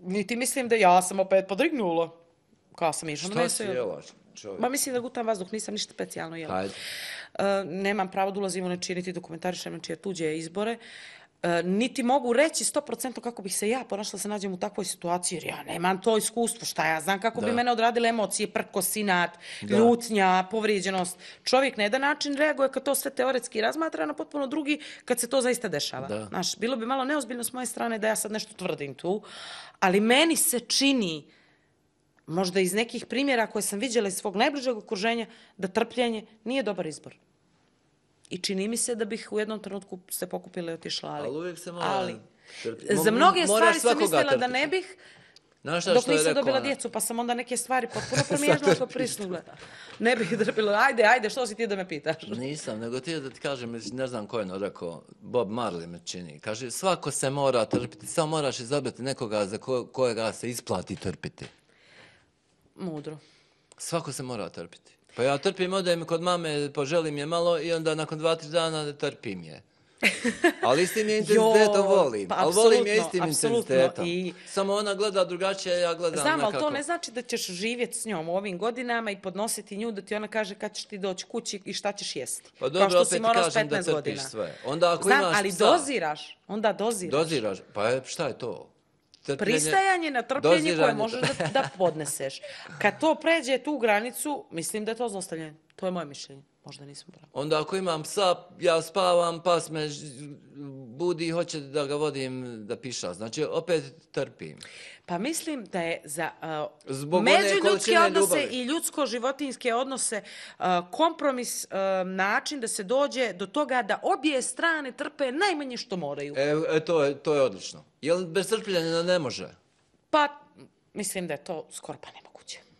Niti mislim da ja sam opet podrignula. Kao sam išla. Šta si jela? Čovjek. Ma mislim da gutam vazduh, nisam ništa specijalno jela. Hajde. Uh, nemam pravo da ulazim u nečije, niti dokumentarišem na čije tuđe izbore. Uh, E, niti mogu reći 100% kako bih se ja ponašala se nađem u takvoj situaciji, jer ja nemam to iskustvo, šta ja znam kako da. bi mene odradile emocije, prko, sinat, ljutnja, povređenost Čovjek na jedan način reaguje kad to sve teoretski razmatra, na potpuno drugi kad se to zaista dešava. Da. Znaš, bilo bi malo neozbiljno s moje strane da ja sad nešto tvrdim tu, ali meni se čini možda iz nekih primjera koje sam vidjela iz svog najbližeg okruženja, da trpljenje nije dobar izbor. I čini mi se da bih u jednom trenutku se pokupila i otišla, ali... Ali uvijek se mora... Ali, trti. za mnoge stvari sam mislila trtiti. da ne bih... Znaš šta, dok što nisam dobila ona? djecu, pa sam onda neke stvari potpuno promijenila što pa prisnula. Ne bih drbila, ajde, ajde, što si ti da me pitaš? Nisam, nego ti da ti kažem, ne znam ko je no rekao, Bob Marley me čini. Kaže, svako se mora trpiti, samo moraš izabrati nekoga za kojega se isplati trpiti. Mudro. Svako se mora trpiti. Pa ja trpim, odajem kod mame, poželim je malo i onda nakon dva, tri dana trpim je. Ali istim je intenzitetom volim. Pa, Ali volim je istim intenzitetom. I... Samo ona gleda drugačije, ja gledam Znam, nekako. Znam, to ne znači da ćeš živjeti s njom u ovim godinama i podnositi nju da ti ona kaže kad ćeš ti doći kući i šta ćeš jesti. Pa dobro, opet ti kažem da trpiš godina. sve. Onda ako Znam, imaš ali doziraš. Onda doziraš. Doziraš. Pa šta je to? trpljenje... Pristajanje na trpljenje koje možeš da, da podneseš. Kad to pređe tu granicu, mislim da je to zlostavljanje. To je moje mišljenje možda nisam pravo. Onda ako imam psa, ja spavam, pas me budi hoće da ga vodim da piša. Znači, opet trpim. Pa mislim da je za uh, Zbog međuljudske odnose ljubavi. i ljudsko-životinske odnose uh, kompromis uh, način da se dođe do toga da obje strane trpe najmanje što moraju. E, e to, je, to je odlično. Jel bez trpljenja ne može? Pa, mislim da je to skoro pa ne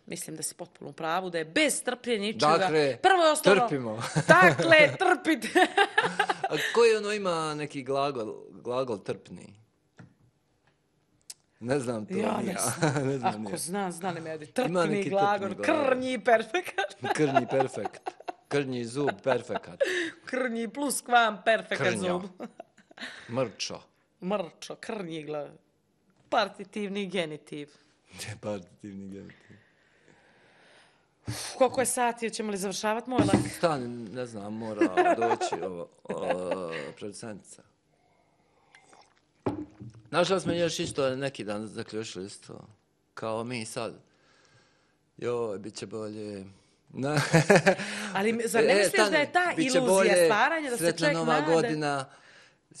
mislim da si potpuno u pravu, da je bez trpljenja ničega. Dakle, Prvo je ostalo, trpimo. dakle, trpite. A koji ono ima neki glagol, glagol trpni? Ne znam to. Ja ne, ne znam. Ako nije. znam, zna ne medi. Trpni, trpni glagol, krnji perfekt. krnji perfekt. Krnji zub perfekt. krnji plus kvam perfekat Krnjo. zub. Mrčo. Mrčo, krnji glagol. Partitivni genitiv. Partitivni genitiv. Koliko je sati, ćemo li završavati moj lak? Stani, ne znam, mora doći ovo, producentica. Našao smo još isto neki dan zaključili isto. Kao mi sad. Jo, bit će bolje. Na. Ali zar ne e, misliš e, stani, da je ta iluzija bolje, stvaranja? Sretna nova nade? godina.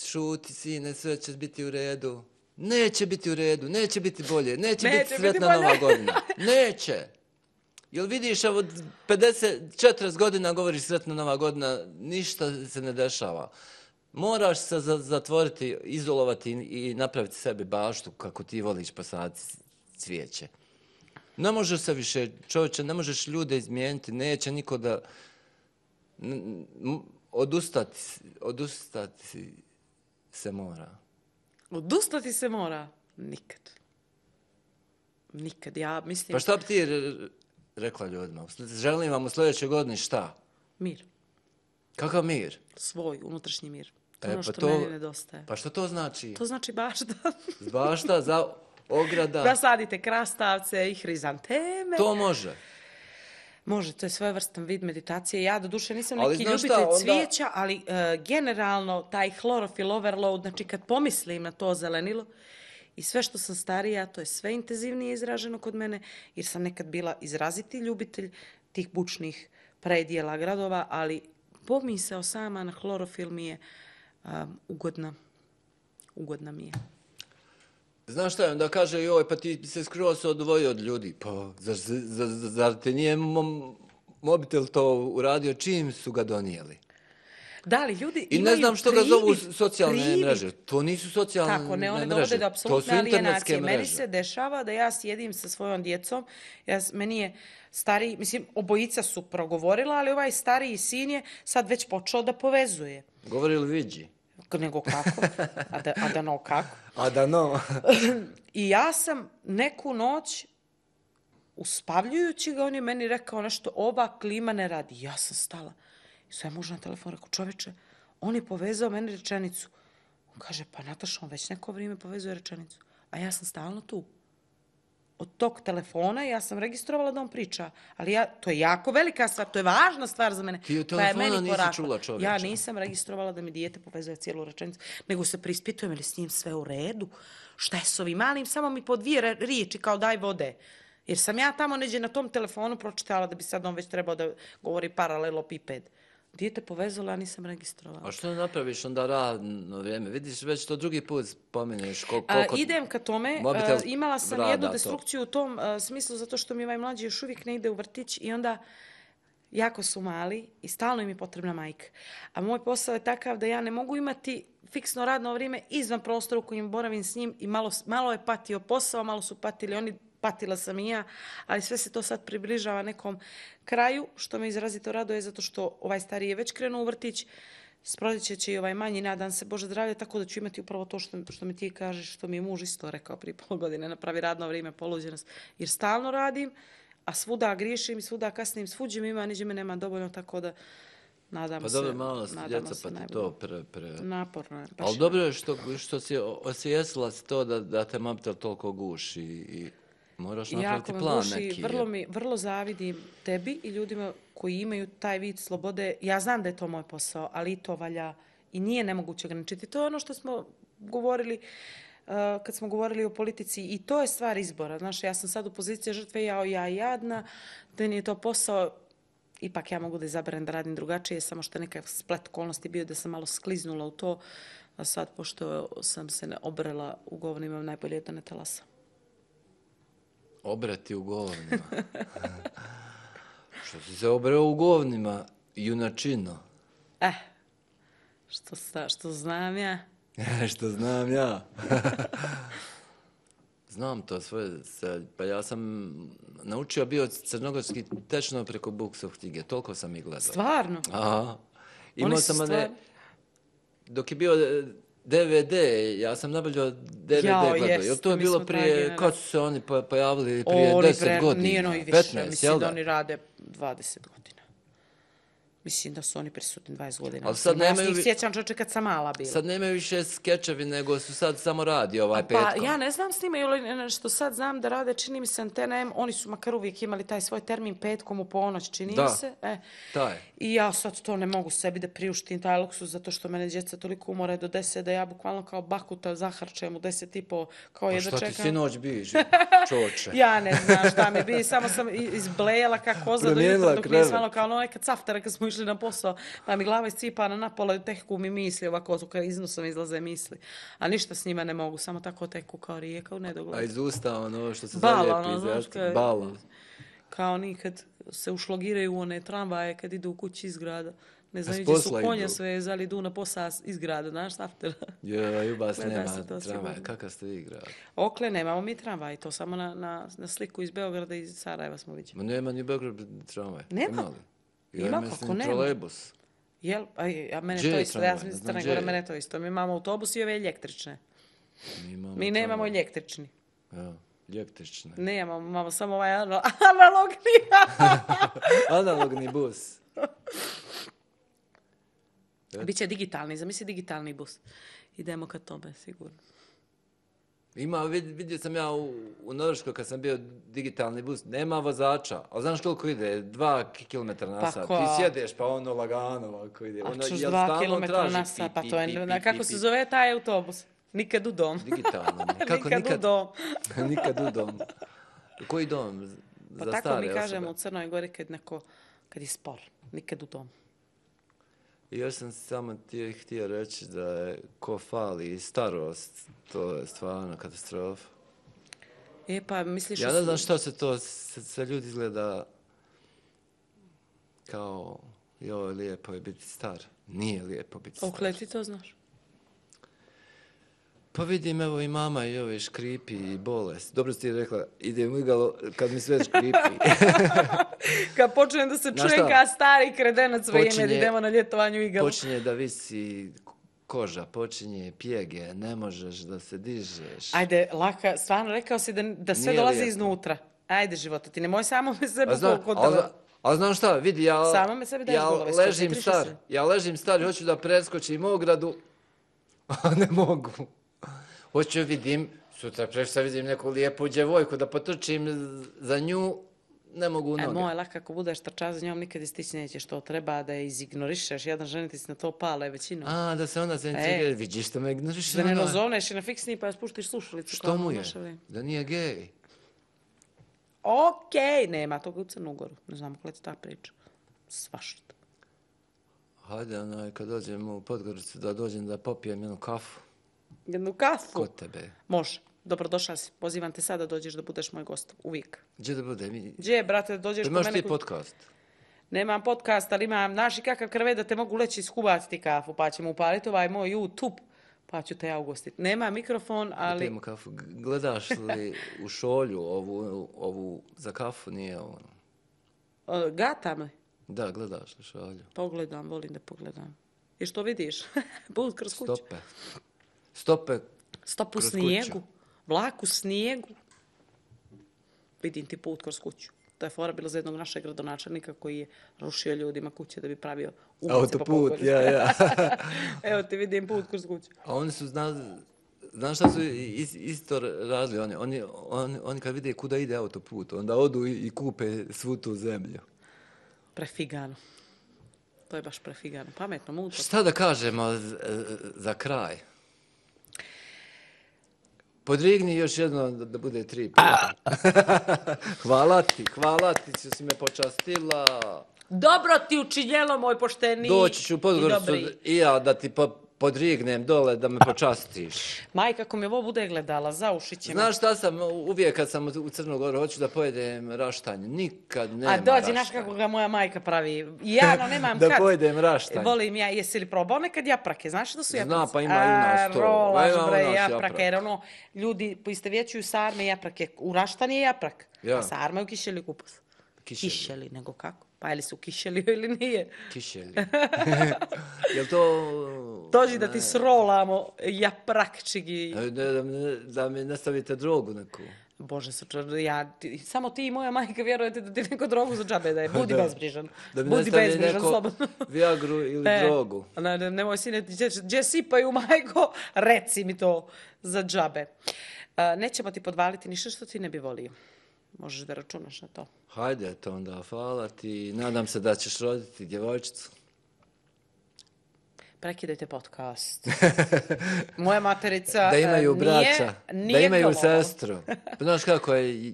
Šuti, sine, sve će biti u redu. Neće biti u redu, neće biti bolje, neće, neće biti sretna biti nova godina. Neće. Jel vidiš, evo, 54 godina govoriš sretna nova godina, ništa se ne dešava. Moraš se zatvoriti, izolovati i napraviti sebi baštu kako ti voliš posaditi cvijeće. Ne možeš se više, čovječe, ne možeš ljude izmijeniti, neće niko da odustati, odustati se mora. Odustati se mora? Nikad. Nikad, ja mislim... Pa šta bi ti rekla ljudima? Želim vam u sljedećoj godini šta? Mir. Kakav mir? Svoj, unutrašnji mir. To e, ono pa to, meni nedostaje. Pa što to znači? To znači bašta. bašta za ograda. Da sadite krastavce i hrizanteme. To može. Može, to je svojevrstan vid meditacije. Ja do duše nisam neki ljubitelj onda... cvijeća, ali uh, generalno taj chlorophyll overload, znači kad pomislim na to zelenilo, i sve što sam starija, to je sve intenzivnije izraženo kod mene, jer sam nekad bila izraziti ljubitelj tih bučnih predijela gradova, ali pomisao sama na hlorofil mi je um, ugodna. Ugodna mi je. Znaš šta je, onda kaže, joj, pa ti se skrivo se odvoji od ljudi. Pa, zar, zar, zar te nije mobitel to uradio čim su ga donijeli? Da li ljudi imaju I ne znam što ga zovu socijalne privid. mreže. To nisu socijalne mreže. Tako, ne, one mreže. dovode do apsolutne alijenacije. Meni se dešava da ja sjedim sa svojom djecom. Ja, meni je stariji, mislim, obojica su progovorila, ali ovaj stariji sin je sad već počeo da povezuje. Govori li vidi? Nego kako? A da, no kako? A da no. I ja sam neku noć uspavljujući ga, on je meni rekao nešto, ova klima ne radi. Ja sam stala. I sve muž na telefon rekao, čoveče, on je povezao mene rečenicu. On kaže, pa Nataša, on već neko vrijeme povezuje rečenicu. A ja sam stalno tu. Od tog telefona ja sam registrovala da on priča. Ali ja, to je jako velika stvar, to je važna stvar za mene. Ti od telefona pa je meni nisi porasla. čula čoveče. Ja nisam registrovala da mi dijete povezuje cijelu rečenicu, nego se prispitujem ili s njim sve u redu. Šta je s ovim malim, samo mi po dvije riječi kao daj vode. Jer sam ja tamo neđe na tom telefonu pročitala da bi sad on već trebao da govori paralelo pipet dijete povezala, a nisam registrovala. A što napraviš onda radno vrijeme? Vidiš, već to drugi put spominješ koliko... A, idem ka tome. Mobitel, a, imala sam rada, jednu destrukciju to. u tom a, smislu, zato što mi ovaj mlađi još uvijek ne ide u vrtić i onda jako su mali i stalno im je potrebna majka. A moj posao je takav da ja ne mogu imati fiksno radno vrijeme izvan prostora u kojim boravim s njim i malo, malo je patio posao, malo su patili oni patila sam i ja, ali sve se to sad približava nekom kraju, što me izrazito radoje zato što ovaj stari je već krenuo u vrtić, sprodiće će i ovaj manji, nadam se, Bože zdravlje, tako da ću imati upravo to što, što mi ti kažeš, što mi je muž isto rekao prije pol godine, napravi radno vrijeme, poluđenost, jer stalno radim, a svuda griješim, svuda kasnim, svuđim ima, niđe me nema dovoljno, tako da nadam pa se. Pa dobro, malo se djeca, pa ti to pre... pre... Naporno je. Ali dobro je što, što si osvijesila to da, da te mamta toliko guši i... Moraš napraviti jako plan duši, neki. Vrlo, mi, vrlo zavidim tebi i ljudima koji imaju taj vid slobode. Ja znam da je to moj posao, ali to valja i nije nemoguće ograničiti. To je ono što smo govorili uh, kad smo govorili o politici i to je stvar izbora. Znaš, ja sam sad u poziciji žrtve, jao, ja jadna, da nije to posao, ipak ja mogu da izaberem da radim drugačije, samo što je neka splet okolnosti bio da sam malo skliznula u to, a sad pošto sam se ne obrela u govnima, najbolje je da ne obrati u govnima. što si se obrao u govnima, junačino? Eh, što, sa, što znam ja. Eh, što znam ja. znam to svoje, sa, pa ja sam naučio bio crnogorski tečno preko buksov of Tige, toliko sam ih gledao. Stvarno? Aha. Imao Oni sam stvar... one, dok je bio eh, DVD, ja sam nabavljao DVD Jao, gledao. Jel to je bilo prije, kad su se oni pojavili prije o, 10 pre, godina? 15, ono mislim da oni rade 20 godina. Mislim da su oni prisutni 20 godina. Ali sad nemaju... više... Ja sjećam čoče kad sam mala bila. Sad nemaju više skečevi nego su sad samo radi ovaj pa, Pa ja ne znam s njima ili nešto sad znam da rade, čini mi se antenem. Oni su makar uvijek imali taj svoj termin petkom u ponoć, čini da. se. E. Taj. I ja sad to ne mogu sebi da priuštim taj luksus zato što mene djeca toliko umore do 10 da ja bukvalno kao bakuta zaharčem u 10 i po kao jedno čekam. Pa šta ti si noć biži, čoče? ja ne znam šta mi bi, samo sam izblejela kako za do jutra dok kao noj kad saftara išli na posao, pa mi glava iscipana napola i teku mi misli ovako, kad iznosom izlaze misli. A ništa s njima ne mogu, samo tako teku kao rijeka u nedogled. A iz usta ono što se Bala, zalijepi, ono, znaš, kaj, Bala. Kao nikad se ušlogiraju u one tramvaje, kad idu u kući iz grada. Ne znam, iđe su konja idu. sve, zali idu na posa iz grada, znaš, after. Jo, i vas nema se, tramvaja, kakav ste vi grad? Okle, nemamo mi tramvaj, to samo na, na, na sliku iz Beograda i iz Sarajeva smo vidjeli. Ma nema ni Beograd tramvaj. Nema? Imali. Ja ima kako ne. Trolejbus. Jel, a, a mene je to isto, ja sam iz Crne mene to isto. Mi imamo autobus i ove električne. Mi, imamo Mi nemamo tramvaj. električni. Ja, Ljektične. Ne, imamo, imamo samo ovaj analogni. analogni bus. Biće digitalni, zamisli digitalni bus. Idemo kad tome, sigurno. Ima, vid, vidio sam ja u, u Norveškoj kad sam bio digitalni bus, nema vozača. A znaš koliko ide? Dva kilometra na pa sat. Ko? Ti sjedeš pa ono lagano ovako ide. Ako ono, ćeš dva kilometra na sat, pa to je, pi, pi, pi, pi, kako se zove taj autobus? Nikad u dom. Digitalno. Kako, nikad, nikad, u dom. nikad u dom. Koji dom? Pa tako mi kažemo osobe. u Crnoj Gori kad neko, kad je spor. Nikad u dom. Još sam samo ti htio reći da je ko fali starost, to je stvarno katastrofa. E pa, misliš... Ja ne znam što se to, se, se ljudi izgleda kao, joj, lijepo je biti star. Nije lijepo biti star. Okle to znaš? Pa vidim, evo i mama i ove škripi i bolest. Dobro si ti rekla, ide u igalo kad mi sve škripi. kad počne da se čuje kao stari kredenac počinje, vene, idemo na ljetovanju igalo. Počinje da visi koža, počinje pjege, ne možeš da se dižeš. Ajde, laka, stvarno rekao si da, da sve Nije dolazi lijepo. iznutra. Ajde, života, ti nemoj samo me sebe toliko da... Zna, a znam šta, vidi, ja, samo me sebe ja ležim star, ja ležim star i hoću da preskočim ogradu, a ne mogu hoću vidim, sutra prešta vidim neku lijepu djevojku, da potrčim za nju, ne mogu e, noge. E moja, lak, ako budeš trčao za njom, nikad istići neće što treba da je izignorišeš. Jedna žena ti se na to pala je većinu. A, da se ona se e, vidiš što me ignoriš. Da ne nozoneš i na fiksni pa spuštiš slušalicu. Što mu je? Ali... Da nije gej. Okej, okay, nema toga u Crnogoru. Ne znam kada ti ta priča. Svašta. Hajde, onaj, kad dođem u Podgoricu, da dođem da popijem jednu kafu jednu kafu. Kod tebe? Može. Dobrodošla si. Pozivam te sada da dođeš da budeš moj gost uvijek. Gdje da budem? Gdje, brate, da dođeš da imaš kod mene? Imaš ti podcast? Nemam podcast, ali imam naši kakav krve da te mogu leći skubaciti kafu. Pa ćemo upaliti ovaj moj YouTube. Pa ću te ja ugostiti. Nema mikrofon, ali... Pijemo kafu. Gledaš li u šolju ovu, ovu za kafu? Nije ono... Gata li? Da, gledaš li šolju. Pogledam, volim da pogledam. I što vidiš? Bud kroz kuću. Stope stope... Stop u snijegu. Kuću. Vlaku snijegu. Vidim ti put kroz kuću. To je fora bila za jednog našeg gradonačelnika koji je rušio ljudima kuće da bi pravio ulice. put, ja, ja. Evo ti vidim put kroz kuću. A oni su znali, Znaš šta su isto razli? oni? Oni, oni, oni kad vide kuda ide autoput, onda odu i, kupe svu tu zemlju. Prefigano. To je baš prefigano. Pametno, mudro. Šta da kažemo za kraj? Podrigni još jedno da, da bude tri. hvala ti, hvala ti, ću si me počastila. Dobro ti učinjelo, moj pošteni. Doći ću u Podgoricu i, i ja da ti pa, po podrignem dole da me počastiš. Majka, ako mi ovo bude gledala, za uši će Znaš šta sam, uvijek kad sam u Crnogoru, hoću da pojedem raštanje. Nikad nema raštanje. A dođi, znaš kako ga moja majka pravi. Ja no, nemam da kad. Da pojedem raštanje. Volim ja, jesi li probao nekad japrake? Znaš da su japrake? Zna, pa ima i nas to. Rola, pa ima bre, naš japrake. Jer ono, ljudi poistavjećuju sarme i japrake. U raštanje je japrak. Sa A sarma u kišeli kupus. kišeli, nego kako? Pa je su se ili nije? Kišelio. je to... Dođi da ti srolamo ja prakčigi. Da, da, da mi nastavite drogu neku. Bože, ja, ti, samo ti i moja majka vjerujete da ti neko drogu za džabe daje. Budi da. bezbrižan. Da mi Budi bezbrižan, neko slobodno. viagru ili ne. drogu. Ne, ne, nemoj sine, gdje sipaju majko, reci mi to za džabe. Uh, nećemo ti podvaliti ništa što ti ne bi volio možeš da računaš na to. Hajde, to onda, hvala ti. Nadam se da ćeš roditi djevojčicu. Prekidajte podcast. Moja materica Da imaju e, braća, nije, nije da imaju dovolj. sestru. Pa znaš kako je,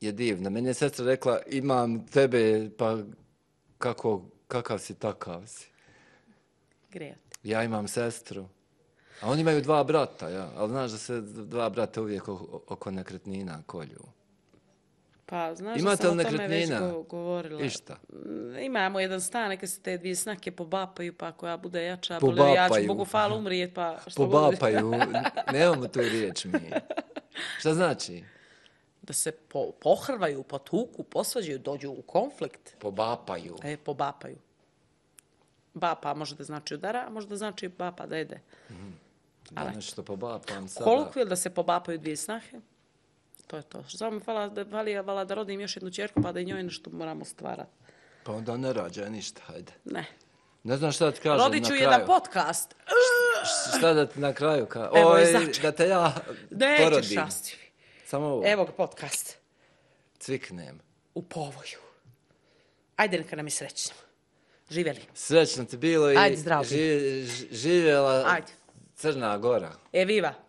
je divno. Meni je sestra rekla, imam tebe, pa kako, kakav si, takav si. Grijati. Ja imam sestru. A oni imaju dva brata, ja. ali znaš da se dva brata uvijek oko nekretnina kolju. Pa, znaš Imate da sam o tome već govorila. I šta? Mm, imamo jedan stan, neka se te dvije snake pobapaju, pa koja bude jača, bolje, ja ću Bogu falu umrijet, pa što Pobapaju, nemamo tu riječ mi. Šta znači? Da se po, pohrvaju, potuku, posvađaju, dođu u konflikt. Pobapaju. E, pobapaju. Bapa može da znači udara, a može da znači bapa da jede. Mm -hmm. Da nešto pobapam sada. Koliko je da se pobapaju dvije snahe? to je to. Samo mi fala da vala da rodim još jednu ćerku pa da njoj nešto moramo stvarati. Pa onda ne rađa ništa, ajde. Ne. Ne znam šta ti kažem Rodiću na kraju. Rodit ću jedan podcast. Šta da ti na kraju kažem? Evo je začet. Da te ja Nećeš porodim. Nećeš šastiti. Samo ovo. Evo ga podcast. Cviknem. U povoju. Ajde neka nam je srećno. Živjeli. Srećno ti bilo i... Ajde zdravo. Živjela Ajde. Crna Gora. E viva.